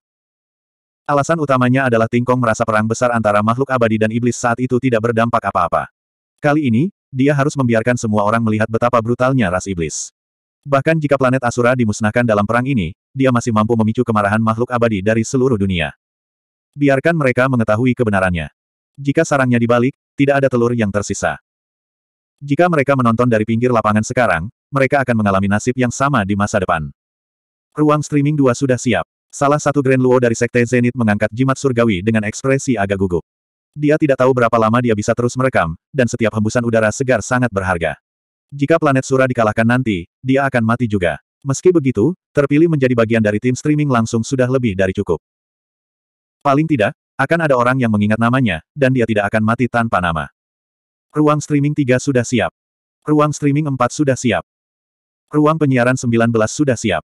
Alasan utamanya adalah Tingkong merasa perang besar antara makhluk abadi dan iblis saat itu tidak berdampak apa-apa. Kali ini, dia harus membiarkan semua orang melihat betapa brutalnya ras iblis. Bahkan jika planet Asura dimusnahkan dalam perang ini, dia masih mampu memicu kemarahan makhluk abadi dari seluruh dunia. Biarkan mereka mengetahui kebenarannya. Jika sarangnya dibalik, tidak ada telur yang tersisa. Jika mereka menonton dari pinggir lapangan sekarang, mereka akan mengalami nasib yang sama di masa depan. Ruang streaming 2 sudah siap. Salah satu Grand Luo dari Sekte Zenit mengangkat jimat surgawi dengan ekspresi agak gugup. Dia tidak tahu berapa lama dia bisa terus merekam, dan setiap hembusan udara segar sangat berharga. Jika planet Sura dikalahkan nanti, dia akan mati juga. Meski begitu, terpilih menjadi bagian dari tim streaming langsung sudah lebih dari cukup. Paling tidak, akan ada orang yang mengingat namanya, dan dia tidak akan mati tanpa nama. Ruang streaming 3 sudah siap. Ruang streaming 4 sudah siap. Ruang penyiaran 19 sudah siap.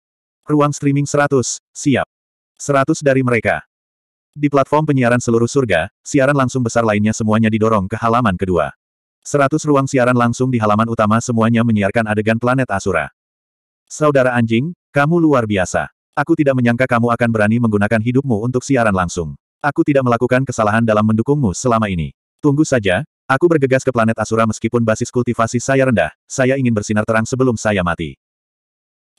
Ruang streaming 100, siap. 100 dari mereka. Di platform penyiaran seluruh surga, siaran langsung besar lainnya semuanya didorong ke halaman kedua. 100 ruang siaran langsung di halaman utama semuanya menyiarkan adegan planet Asura. Saudara anjing, kamu luar biasa. Aku tidak menyangka kamu akan berani menggunakan hidupmu untuk siaran langsung. Aku tidak melakukan kesalahan dalam mendukungmu selama ini. Tunggu saja, aku bergegas ke planet Asura meskipun basis kultivasi saya rendah, saya ingin bersinar terang sebelum saya mati.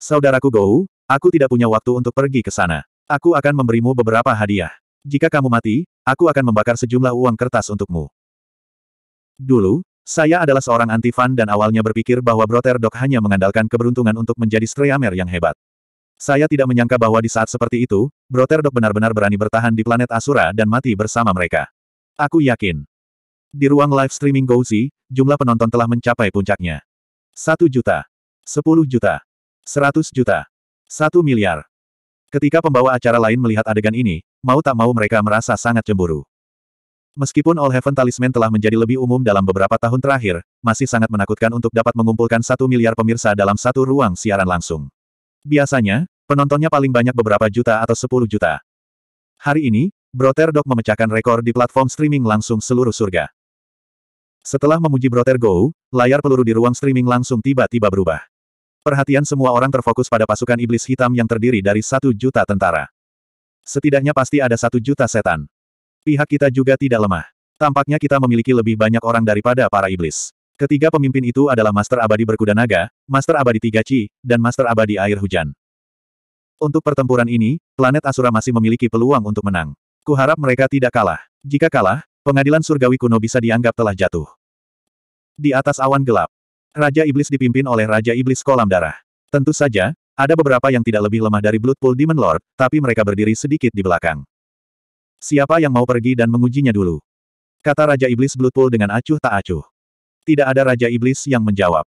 Saudaraku Gou, aku tidak punya waktu untuk pergi ke sana. Aku akan memberimu beberapa hadiah. Jika kamu mati, aku akan membakar sejumlah uang kertas untukmu. Dulu, saya adalah seorang anti-fan dan awalnya berpikir bahwa Brother Dog hanya mengandalkan keberuntungan untuk menjadi Streamer yang hebat. Saya tidak menyangka bahwa di saat seperti itu, Broterdok benar-benar berani bertahan di planet Asura dan mati bersama mereka. Aku yakin. Di ruang live streaming Gozi, jumlah penonton telah mencapai puncaknya. 1 juta. 10 juta. 100 juta. 1 miliar. Ketika pembawa acara lain melihat adegan ini, mau tak mau mereka merasa sangat cemburu. Meskipun All Heaven Talisman telah menjadi lebih umum dalam beberapa tahun terakhir, masih sangat menakutkan untuk dapat mengumpulkan satu miliar pemirsa dalam satu ruang siaran langsung. Biasanya, penontonnya paling banyak beberapa juta atau sepuluh juta. Hari ini, Brother Dog memecahkan rekor di platform streaming langsung seluruh surga. Setelah memuji Brother Go, layar peluru di ruang streaming langsung tiba-tiba berubah. Perhatian semua orang terfokus pada pasukan iblis hitam yang terdiri dari satu juta tentara. Setidaknya pasti ada satu juta setan. Pihak kita juga tidak lemah. Tampaknya kita memiliki lebih banyak orang daripada para iblis. Ketiga pemimpin itu adalah Master Abadi Berkuda Naga, Master Abadi Tiga Chi, dan Master Abadi Air Hujan. Untuk pertempuran ini, planet Asura masih memiliki peluang untuk menang. Kuharap mereka tidak kalah. Jika kalah, pengadilan surgawi kuno bisa dianggap telah jatuh. Di atas awan gelap, Raja Iblis dipimpin oleh Raja Iblis Kolam Darah. Tentu saja, ada beberapa yang tidak lebih lemah dari Bloodpool Demon Lord, tapi mereka berdiri sedikit di belakang. Siapa yang mau pergi dan mengujinya dulu? Kata Raja Iblis Bloodpool dengan acuh tak acuh tidak ada Raja Iblis yang menjawab.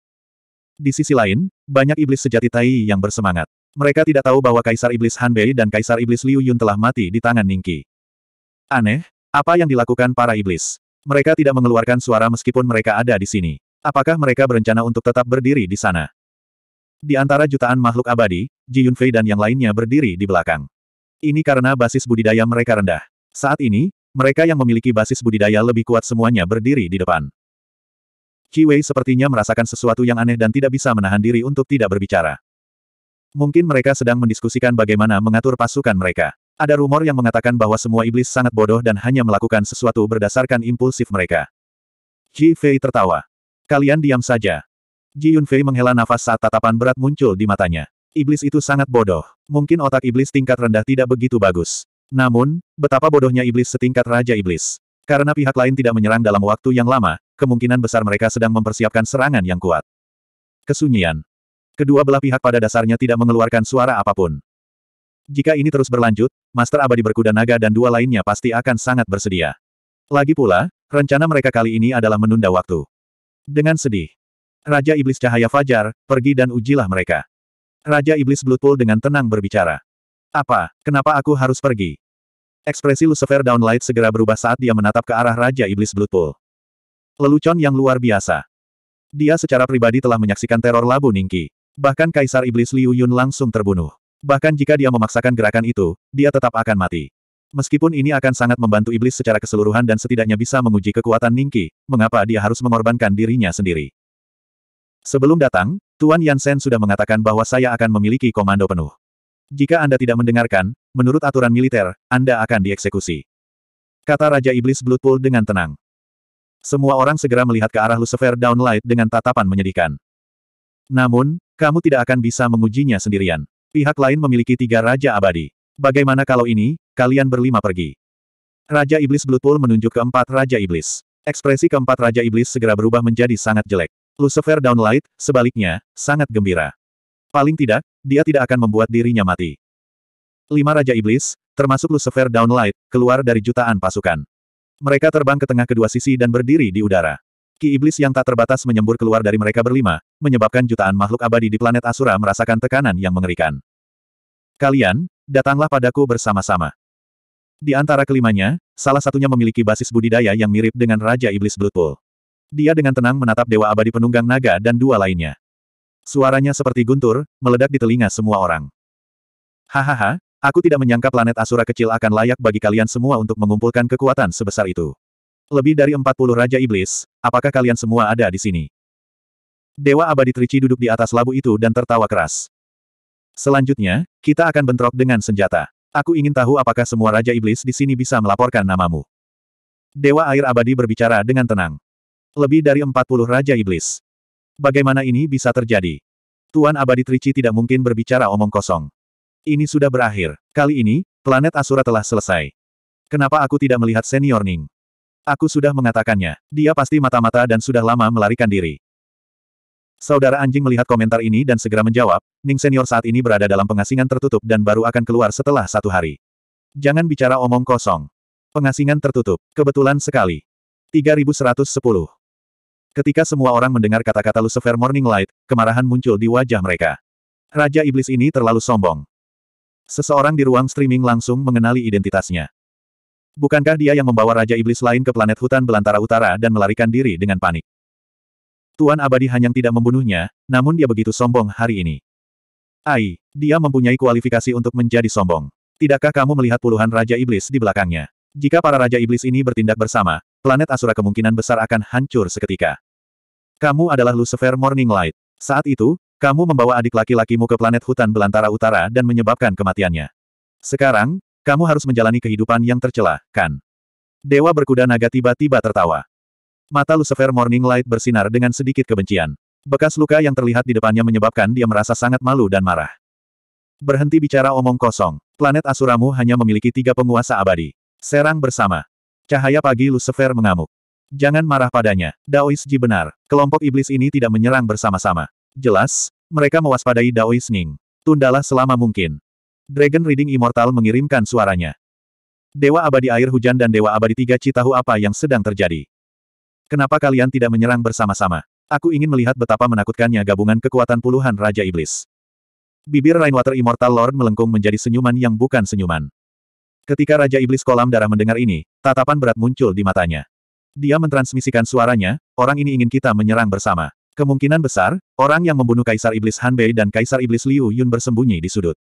Di sisi lain, banyak iblis sejati Tai yang bersemangat. Mereka tidak tahu bahwa Kaisar Iblis Hanbei dan Kaisar Iblis Liu Yun telah mati di tangan Ningki. Aneh, apa yang dilakukan para iblis? Mereka tidak mengeluarkan suara meskipun mereka ada di sini. Apakah mereka berencana untuk tetap berdiri di sana? Di antara jutaan makhluk abadi, Ji Yunfei dan yang lainnya berdiri di belakang. Ini karena basis budidaya mereka rendah. Saat ini, mereka yang memiliki basis budidaya lebih kuat semuanya berdiri di depan. Wei sepertinya merasakan sesuatu yang aneh dan tidak bisa menahan diri untuk tidak berbicara. Mungkin mereka sedang mendiskusikan bagaimana mengatur pasukan mereka. Ada rumor yang mengatakan bahwa semua iblis sangat bodoh dan hanya melakukan sesuatu berdasarkan impulsif mereka. Ji Fei tertawa. Kalian diam saja. Ji Yun Fei menghela nafas saat tatapan berat muncul di matanya. Iblis itu sangat bodoh. Mungkin otak iblis tingkat rendah tidak begitu bagus. Namun, betapa bodohnya iblis setingkat Raja Iblis. Karena pihak lain tidak menyerang dalam waktu yang lama, kemungkinan besar mereka sedang mempersiapkan serangan yang kuat. Kesunyian. Kedua belah pihak pada dasarnya tidak mengeluarkan suara apapun. Jika ini terus berlanjut, Master Abadi Berkuda Naga dan dua lainnya pasti akan sangat bersedia. Lagi pula, rencana mereka kali ini adalah menunda waktu. Dengan sedih, Raja Iblis Cahaya Fajar, pergi dan ujilah mereka. Raja Iblis Bloodpool dengan tenang berbicara. Apa, kenapa aku harus pergi? Ekspresi Lucifer Downlight segera berubah saat dia menatap ke arah Raja Iblis Bloodpool. Lelucon yang luar biasa. Dia secara pribadi telah menyaksikan teror Labu Ningki. Bahkan Kaisar Iblis Liu Yun langsung terbunuh. Bahkan jika dia memaksakan gerakan itu, dia tetap akan mati. Meskipun ini akan sangat membantu Iblis secara keseluruhan dan setidaknya bisa menguji kekuatan Ningki, mengapa dia harus mengorbankan dirinya sendiri? Sebelum datang, Tuan Yansen sudah mengatakan bahwa saya akan memiliki komando penuh. Jika Anda tidak mendengarkan, menurut aturan militer, Anda akan dieksekusi. Kata Raja Iblis Bloodpool dengan tenang. Semua orang segera melihat ke arah Lucifer Downlight dengan tatapan menyedihkan. Namun, kamu tidak akan bisa mengujinya sendirian. Pihak lain memiliki tiga Raja Abadi. Bagaimana kalau ini, kalian berlima pergi? Raja Iblis Bloodpool menunjuk ke empat Raja Iblis. Ekspresi keempat Raja Iblis segera berubah menjadi sangat jelek. Lucifer Downlight, sebaliknya, sangat gembira. Paling tidak, dia tidak akan membuat dirinya mati. Lima Raja Iblis, termasuk Lucifer Downlight, keluar dari jutaan pasukan. Mereka terbang ke tengah kedua sisi dan berdiri di udara. Ki iblis yang tak terbatas menyembur keluar dari mereka berlima, menyebabkan jutaan makhluk abadi di planet Asura merasakan tekanan yang mengerikan. Kalian, datanglah padaku bersama-sama. Di antara kelimanya, salah satunya memiliki basis budidaya yang mirip dengan Raja Iblis Bloodpool. Dia dengan tenang menatap Dewa Abadi Penunggang Naga dan dua lainnya. Suaranya seperti guntur, meledak di telinga semua orang. Hahaha, Aku tidak menyangka planet Asura kecil akan layak bagi kalian semua untuk mengumpulkan kekuatan sebesar itu. Lebih dari 40 Raja Iblis, apakah kalian semua ada di sini? Dewa Abadi Trici duduk di atas labu itu dan tertawa keras. Selanjutnya, kita akan bentrok dengan senjata. Aku ingin tahu apakah semua Raja Iblis di sini bisa melaporkan namamu. Dewa Air Abadi berbicara dengan tenang. Lebih dari 40 Raja Iblis. Bagaimana ini bisa terjadi? Tuan Abadi Trici tidak mungkin berbicara omong kosong. Ini sudah berakhir. Kali ini, planet Asura telah selesai. Kenapa aku tidak melihat senior Ning? Aku sudah mengatakannya. Dia pasti mata-mata dan sudah lama melarikan diri. Saudara anjing melihat komentar ini dan segera menjawab, Ning senior saat ini berada dalam pengasingan tertutup dan baru akan keluar setelah satu hari. Jangan bicara omong kosong. Pengasingan tertutup. Kebetulan sekali. 3110. Ketika semua orang mendengar kata-kata Lucifer Morning Light, kemarahan muncul di wajah mereka. Raja Iblis ini terlalu sombong. Seseorang di ruang streaming langsung mengenali identitasnya. Bukankah dia yang membawa Raja Iblis lain ke planet hutan belantara utara dan melarikan diri dengan panik? Tuan Abadi hanya tidak membunuhnya, namun dia begitu sombong hari ini. Ai, dia mempunyai kualifikasi untuk menjadi sombong. Tidakkah kamu melihat puluhan Raja Iblis di belakangnya? Jika para Raja Iblis ini bertindak bersama, planet Asura kemungkinan besar akan hancur seketika. Kamu adalah Lucifer Morning Light. Saat itu, kamu membawa adik laki-lakimu ke planet hutan belantara utara dan menyebabkan kematiannya. Sekarang, kamu harus menjalani kehidupan yang tercela, kan? Dewa berkuda naga tiba-tiba tertawa. Mata Lucifer Morning Light bersinar dengan sedikit kebencian. Bekas luka yang terlihat di depannya menyebabkan dia merasa sangat malu dan marah. Berhenti bicara omong kosong. Planet Asuramu hanya memiliki tiga penguasa abadi. Serang bersama. Cahaya pagi Lucifer mengamuk. Jangan marah padanya. Daoisji benar. Kelompok iblis ini tidak menyerang bersama-sama. Jelas, mereka mewaspadai Dao Tunda Tundalah selama mungkin. Dragon Reading Immortal mengirimkan suaranya. Dewa abadi air hujan dan dewa abadi tiga citahu apa yang sedang terjadi. Kenapa kalian tidak menyerang bersama-sama? Aku ingin melihat betapa menakutkannya gabungan kekuatan puluhan Raja Iblis. Bibir Rainwater Immortal Lord melengkung menjadi senyuman yang bukan senyuman. Ketika Raja Iblis Kolam Darah mendengar ini, tatapan berat muncul di matanya. Dia mentransmisikan suaranya, orang ini ingin kita menyerang bersama. Kemungkinan besar, orang yang membunuh Kaisar Iblis Hanbei dan Kaisar Iblis Liu Yun bersembunyi di sudut.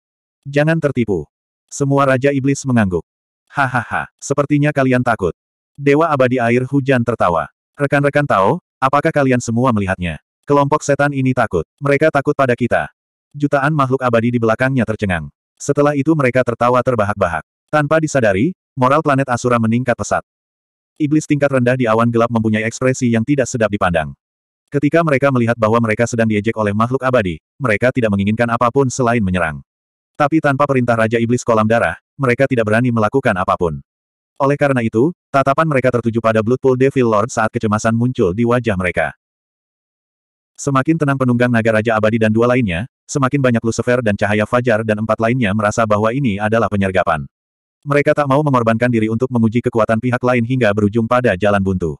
Jangan tertipu. Semua Raja Iblis mengangguk. Hahaha, sepertinya kalian takut. Dewa abadi air hujan tertawa. Rekan-rekan tahu, apakah kalian semua melihatnya? Kelompok setan ini takut. Mereka takut pada kita. Jutaan makhluk abadi di belakangnya tercengang. Setelah itu mereka tertawa terbahak-bahak. Tanpa disadari, moral planet Asura meningkat pesat. Iblis tingkat rendah di awan gelap mempunyai ekspresi yang tidak sedap dipandang. Ketika mereka melihat bahwa mereka sedang diejek oleh makhluk abadi, mereka tidak menginginkan apapun selain menyerang. Tapi tanpa perintah Raja Iblis Kolam Darah, mereka tidak berani melakukan apapun. Oleh karena itu, tatapan mereka tertuju pada Bloodpool Devil Lord saat kecemasan muncul di wajah mereka. Semakin tenang penunggang naga Raja Abadi dan dua lainnya, semakin banyak Lucifer dan Cahaya Fajar dan empat lainnya merasa bahwa ini adalah penyergapan. Mereka tak mau mengorbankan diri untuk menguji kekuatan pihak lain hingga berujung pada jalan buntu.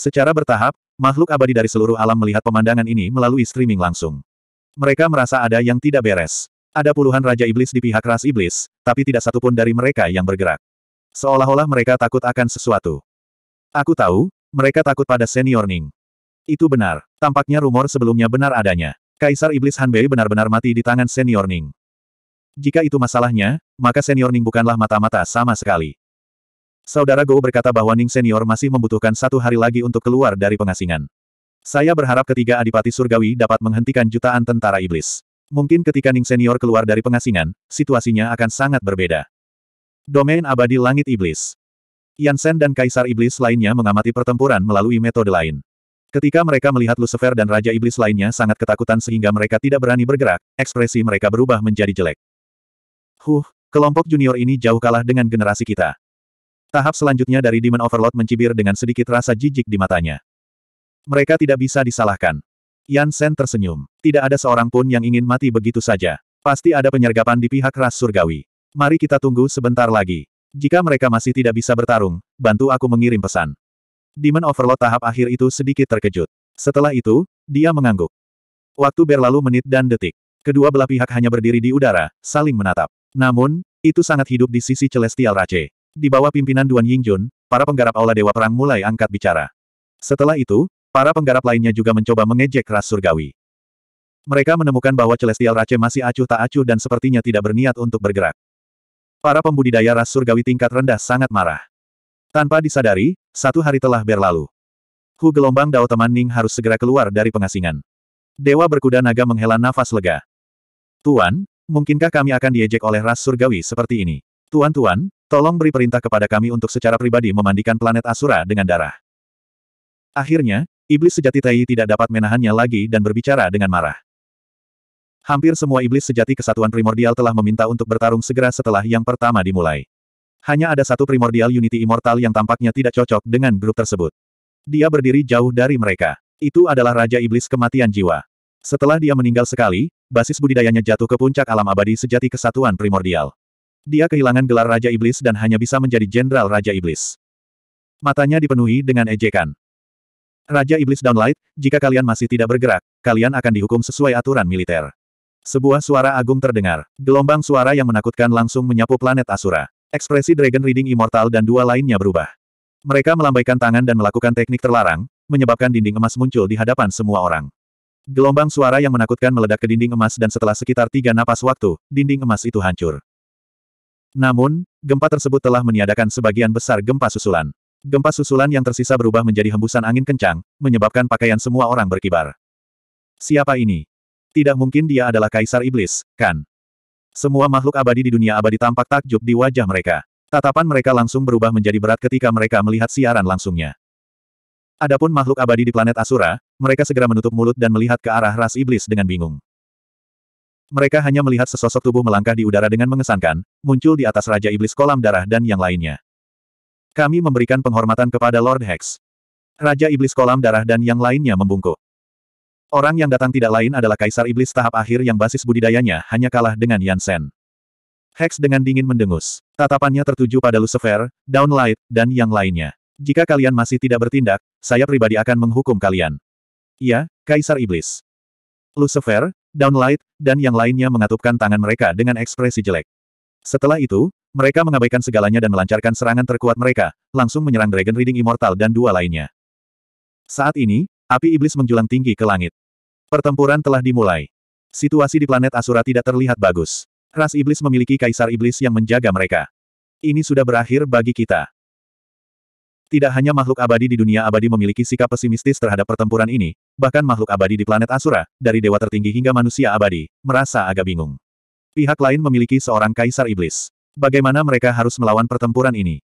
Secara bertahap, makhluk abadi dari seluruh alam melihat pemandangan ini melalui streaming langsung. Mereka merasa ada yang tidak beres. Ada puluhan Raja Iblis di pihak ras Iblis, tapi tidak satupun dari mereka yang bergerak. Seolah-olah mereka takut akan sesuatu. Aku tahu, mereka takut pada senior Ning. Itu benar. Tampaknya rumor sebelumnya benar adanya. Kaisar Iblis Hanbei benar-benar mati di tangan Senior Ning. Jika itu masalahnya, maka Senior Ning bukanlah mata-mata sama sekali. Saudara Go berkata bahwa Ning Senior masih membutuhkan satu hari lagi untuk keluar dari pengasingan. Saya berharap ketiga adipati surgawi dapat menghentikan jutaan tentara iblis. Mungkin ketika Ning Senior keluar dari pengasingan, situasinya akan sangat berbeda. Domain abadi langit iblis. Yansen dan kaisar iblis lainnya mengamati pertempuran melalui metode lain. Ketika mereka melihat Lucifer dan Raja Iblis lainnya sangat ketakutan sehingga mereka tidak berani bergerak, ekspresi mereka berubah menjadi jelek. Huh, kelompok junior ini jauh kalah dengan generasi kita. Tahap selanjutnya dari Demon Overlord mencibir dengan sedikit rasa jijik di matanya. Mereka tidak bisa disalahkan. Yan Sen tersenyum. Tidak ada seorang pun yang ingin mati begitu saja. Pasti ada penyergapan di pihak ras surgawi. Mari kita tunggu sebentar lagi. Jika mereka masih tidak bisa bertarung, bantu aku mengirim pesan. Demon Overlord tahap akhir itu sedikit terkejut. Setelah itu, dia mengangguk. Waktu berlalu menit dan detik. Kedua belah pihak hanya berdiri di udara, saling menatap. Namun, itu sangat hidup di sisi Celestial Rache. Di bawah pimpinan Duan Yingjun, para penggarap Aula Dewa Perang mulai angkat bicara. Setelah itu, para penggarap lainnya juga mencoba mengejek ras surgawi. Mereka menemukan bahwa Celestial Race masih acuh tak acuh dan sepertinya tidak berniat untuk bergerak. Para pembudidaya ras surgawi tingkat rendah sangat marah. Tanpa disadari, satu hari telah berlalu. Hu gelombang Dao Teman Ning harus segera keluar dari pengasingan. Dewa berkuda naga menghela nafas lega. Tuan, mungkinkah kami akan diejek oleh ras surgawi seperti ini? Tuan-tuan, Tolong beri perintah kepada kami untuk secara pribadi memandikan planet Asura dengan darah. Akhirnya, iblis sejati Tai tidak dapat menahannya lagi dan berbicara dengan marah. Hampir semua iblis sejati kesatuan primordial telah meminta untuk bertarung segera setelah yang pertama dimulai. Hanya ada satu primordial unity immortal yang tampaknya tidak cocok dengan grup tersebut. Dia berdiri jauh dari mereka. Itu adalah Raja Iblis Kematian Jiwa. Setelah dia meninggal sekali, basis budidayanya jatuh ke puncak alam abadi sejati kesatuan primordial. Dia kehilangan gelar Raja Iblis dan hanya bisa menjadi Jenderal Raja Iblis. Matanya dipenuhi dengan ejekan. Raja Iblis Downlight, jika kalian masih tidak bergerak, kalian akan dihukum sesuai aturan militer. Sebuah suara agung terdengar. Gelombang suara yang menakutkan langsung menyapu planet Asura. Ekspresi Dragon Reading Immortal dan dua lainnya berubah. Mereka melambaikan tangan dan melakukan teknik terlarang, menyebabkan dinding emas muncul di hadapan semua orang. Gelombang suara yang menakutkan meledak ke dinding emas dan setelah sekitar tiga napas waktu, dinding emas itu hancur. Namun, gempa tersebut telah meniadakan sebagian besar gempa susulan. Gempa susulan yang tersisa berubah menjadi hembusan angin kencang, menyebabkan pakaian semua orang berkibar. Siapa ini? Tidak mungkin dia adalah kaisar iblis, kan? Semua makhluk abadi di dunia abadi tampak takjub di wajah mereka. Tatapan mereka langsung berubah menjadi berat ketika mereka melihat siaran langsungnya. Adapun makhluk abadi di planet Asura, mereka segera menutup mulut dan melihat ke arah ras iblis dengan bingung. Mereka hanya melihat sesosok tubuh melangkah di udara dengan mengesankan, muncul di atas Raja Iblis Kolam Darah dan yang lainnya. Kami memberikan penghormatan kepada Lord Hex. Raja Iblis Kolam Darah dan yang lainnya membungkuk. Orang yang datang tidak lain adalah Kaisar Iblis tahap akhir yang basis budidayanya hanya kalah dengan Yansen. Hex dengan dingin mendengus. Tatapannya tertuju pada Lucifer, Downlight, dan yang lainnya. Jika kalian masih tidak bertindak, saya pribadi akan menghukum kalian. Ya, Kaisar Iblis. Lucifer, Downlight, dan yang lainnya mengatupkan tangan mereka dengan ekspresi jelek. Setelah itu, mereka mengabaikan segalanya dan melancarkan serangan terkuat mereka, langsung menyerang Dragon Reading Immortal dan dua lainnya. Saat ini, api iblis menjulang tinggi ke langit. Pertempuran telah dimulai. Situasi di planet Asura tidak terlihat bagus. Ras iblis memiliki kaisar iblis yang menjaga mereka. Ini sudah berakhir bagi kita. Tidak hanya makhluk abadi di dunia abadi memiliki sikap pesimistis terhadap pertempuran ini, bahkan makhluk abadi di planet Asura, dari dewa tertinggi hingga manusia abadi, merasa agak bingung. Pihak lain memiliki seorang kaisar iblis. Bagaimana mereka harus melawan pertempuran ini?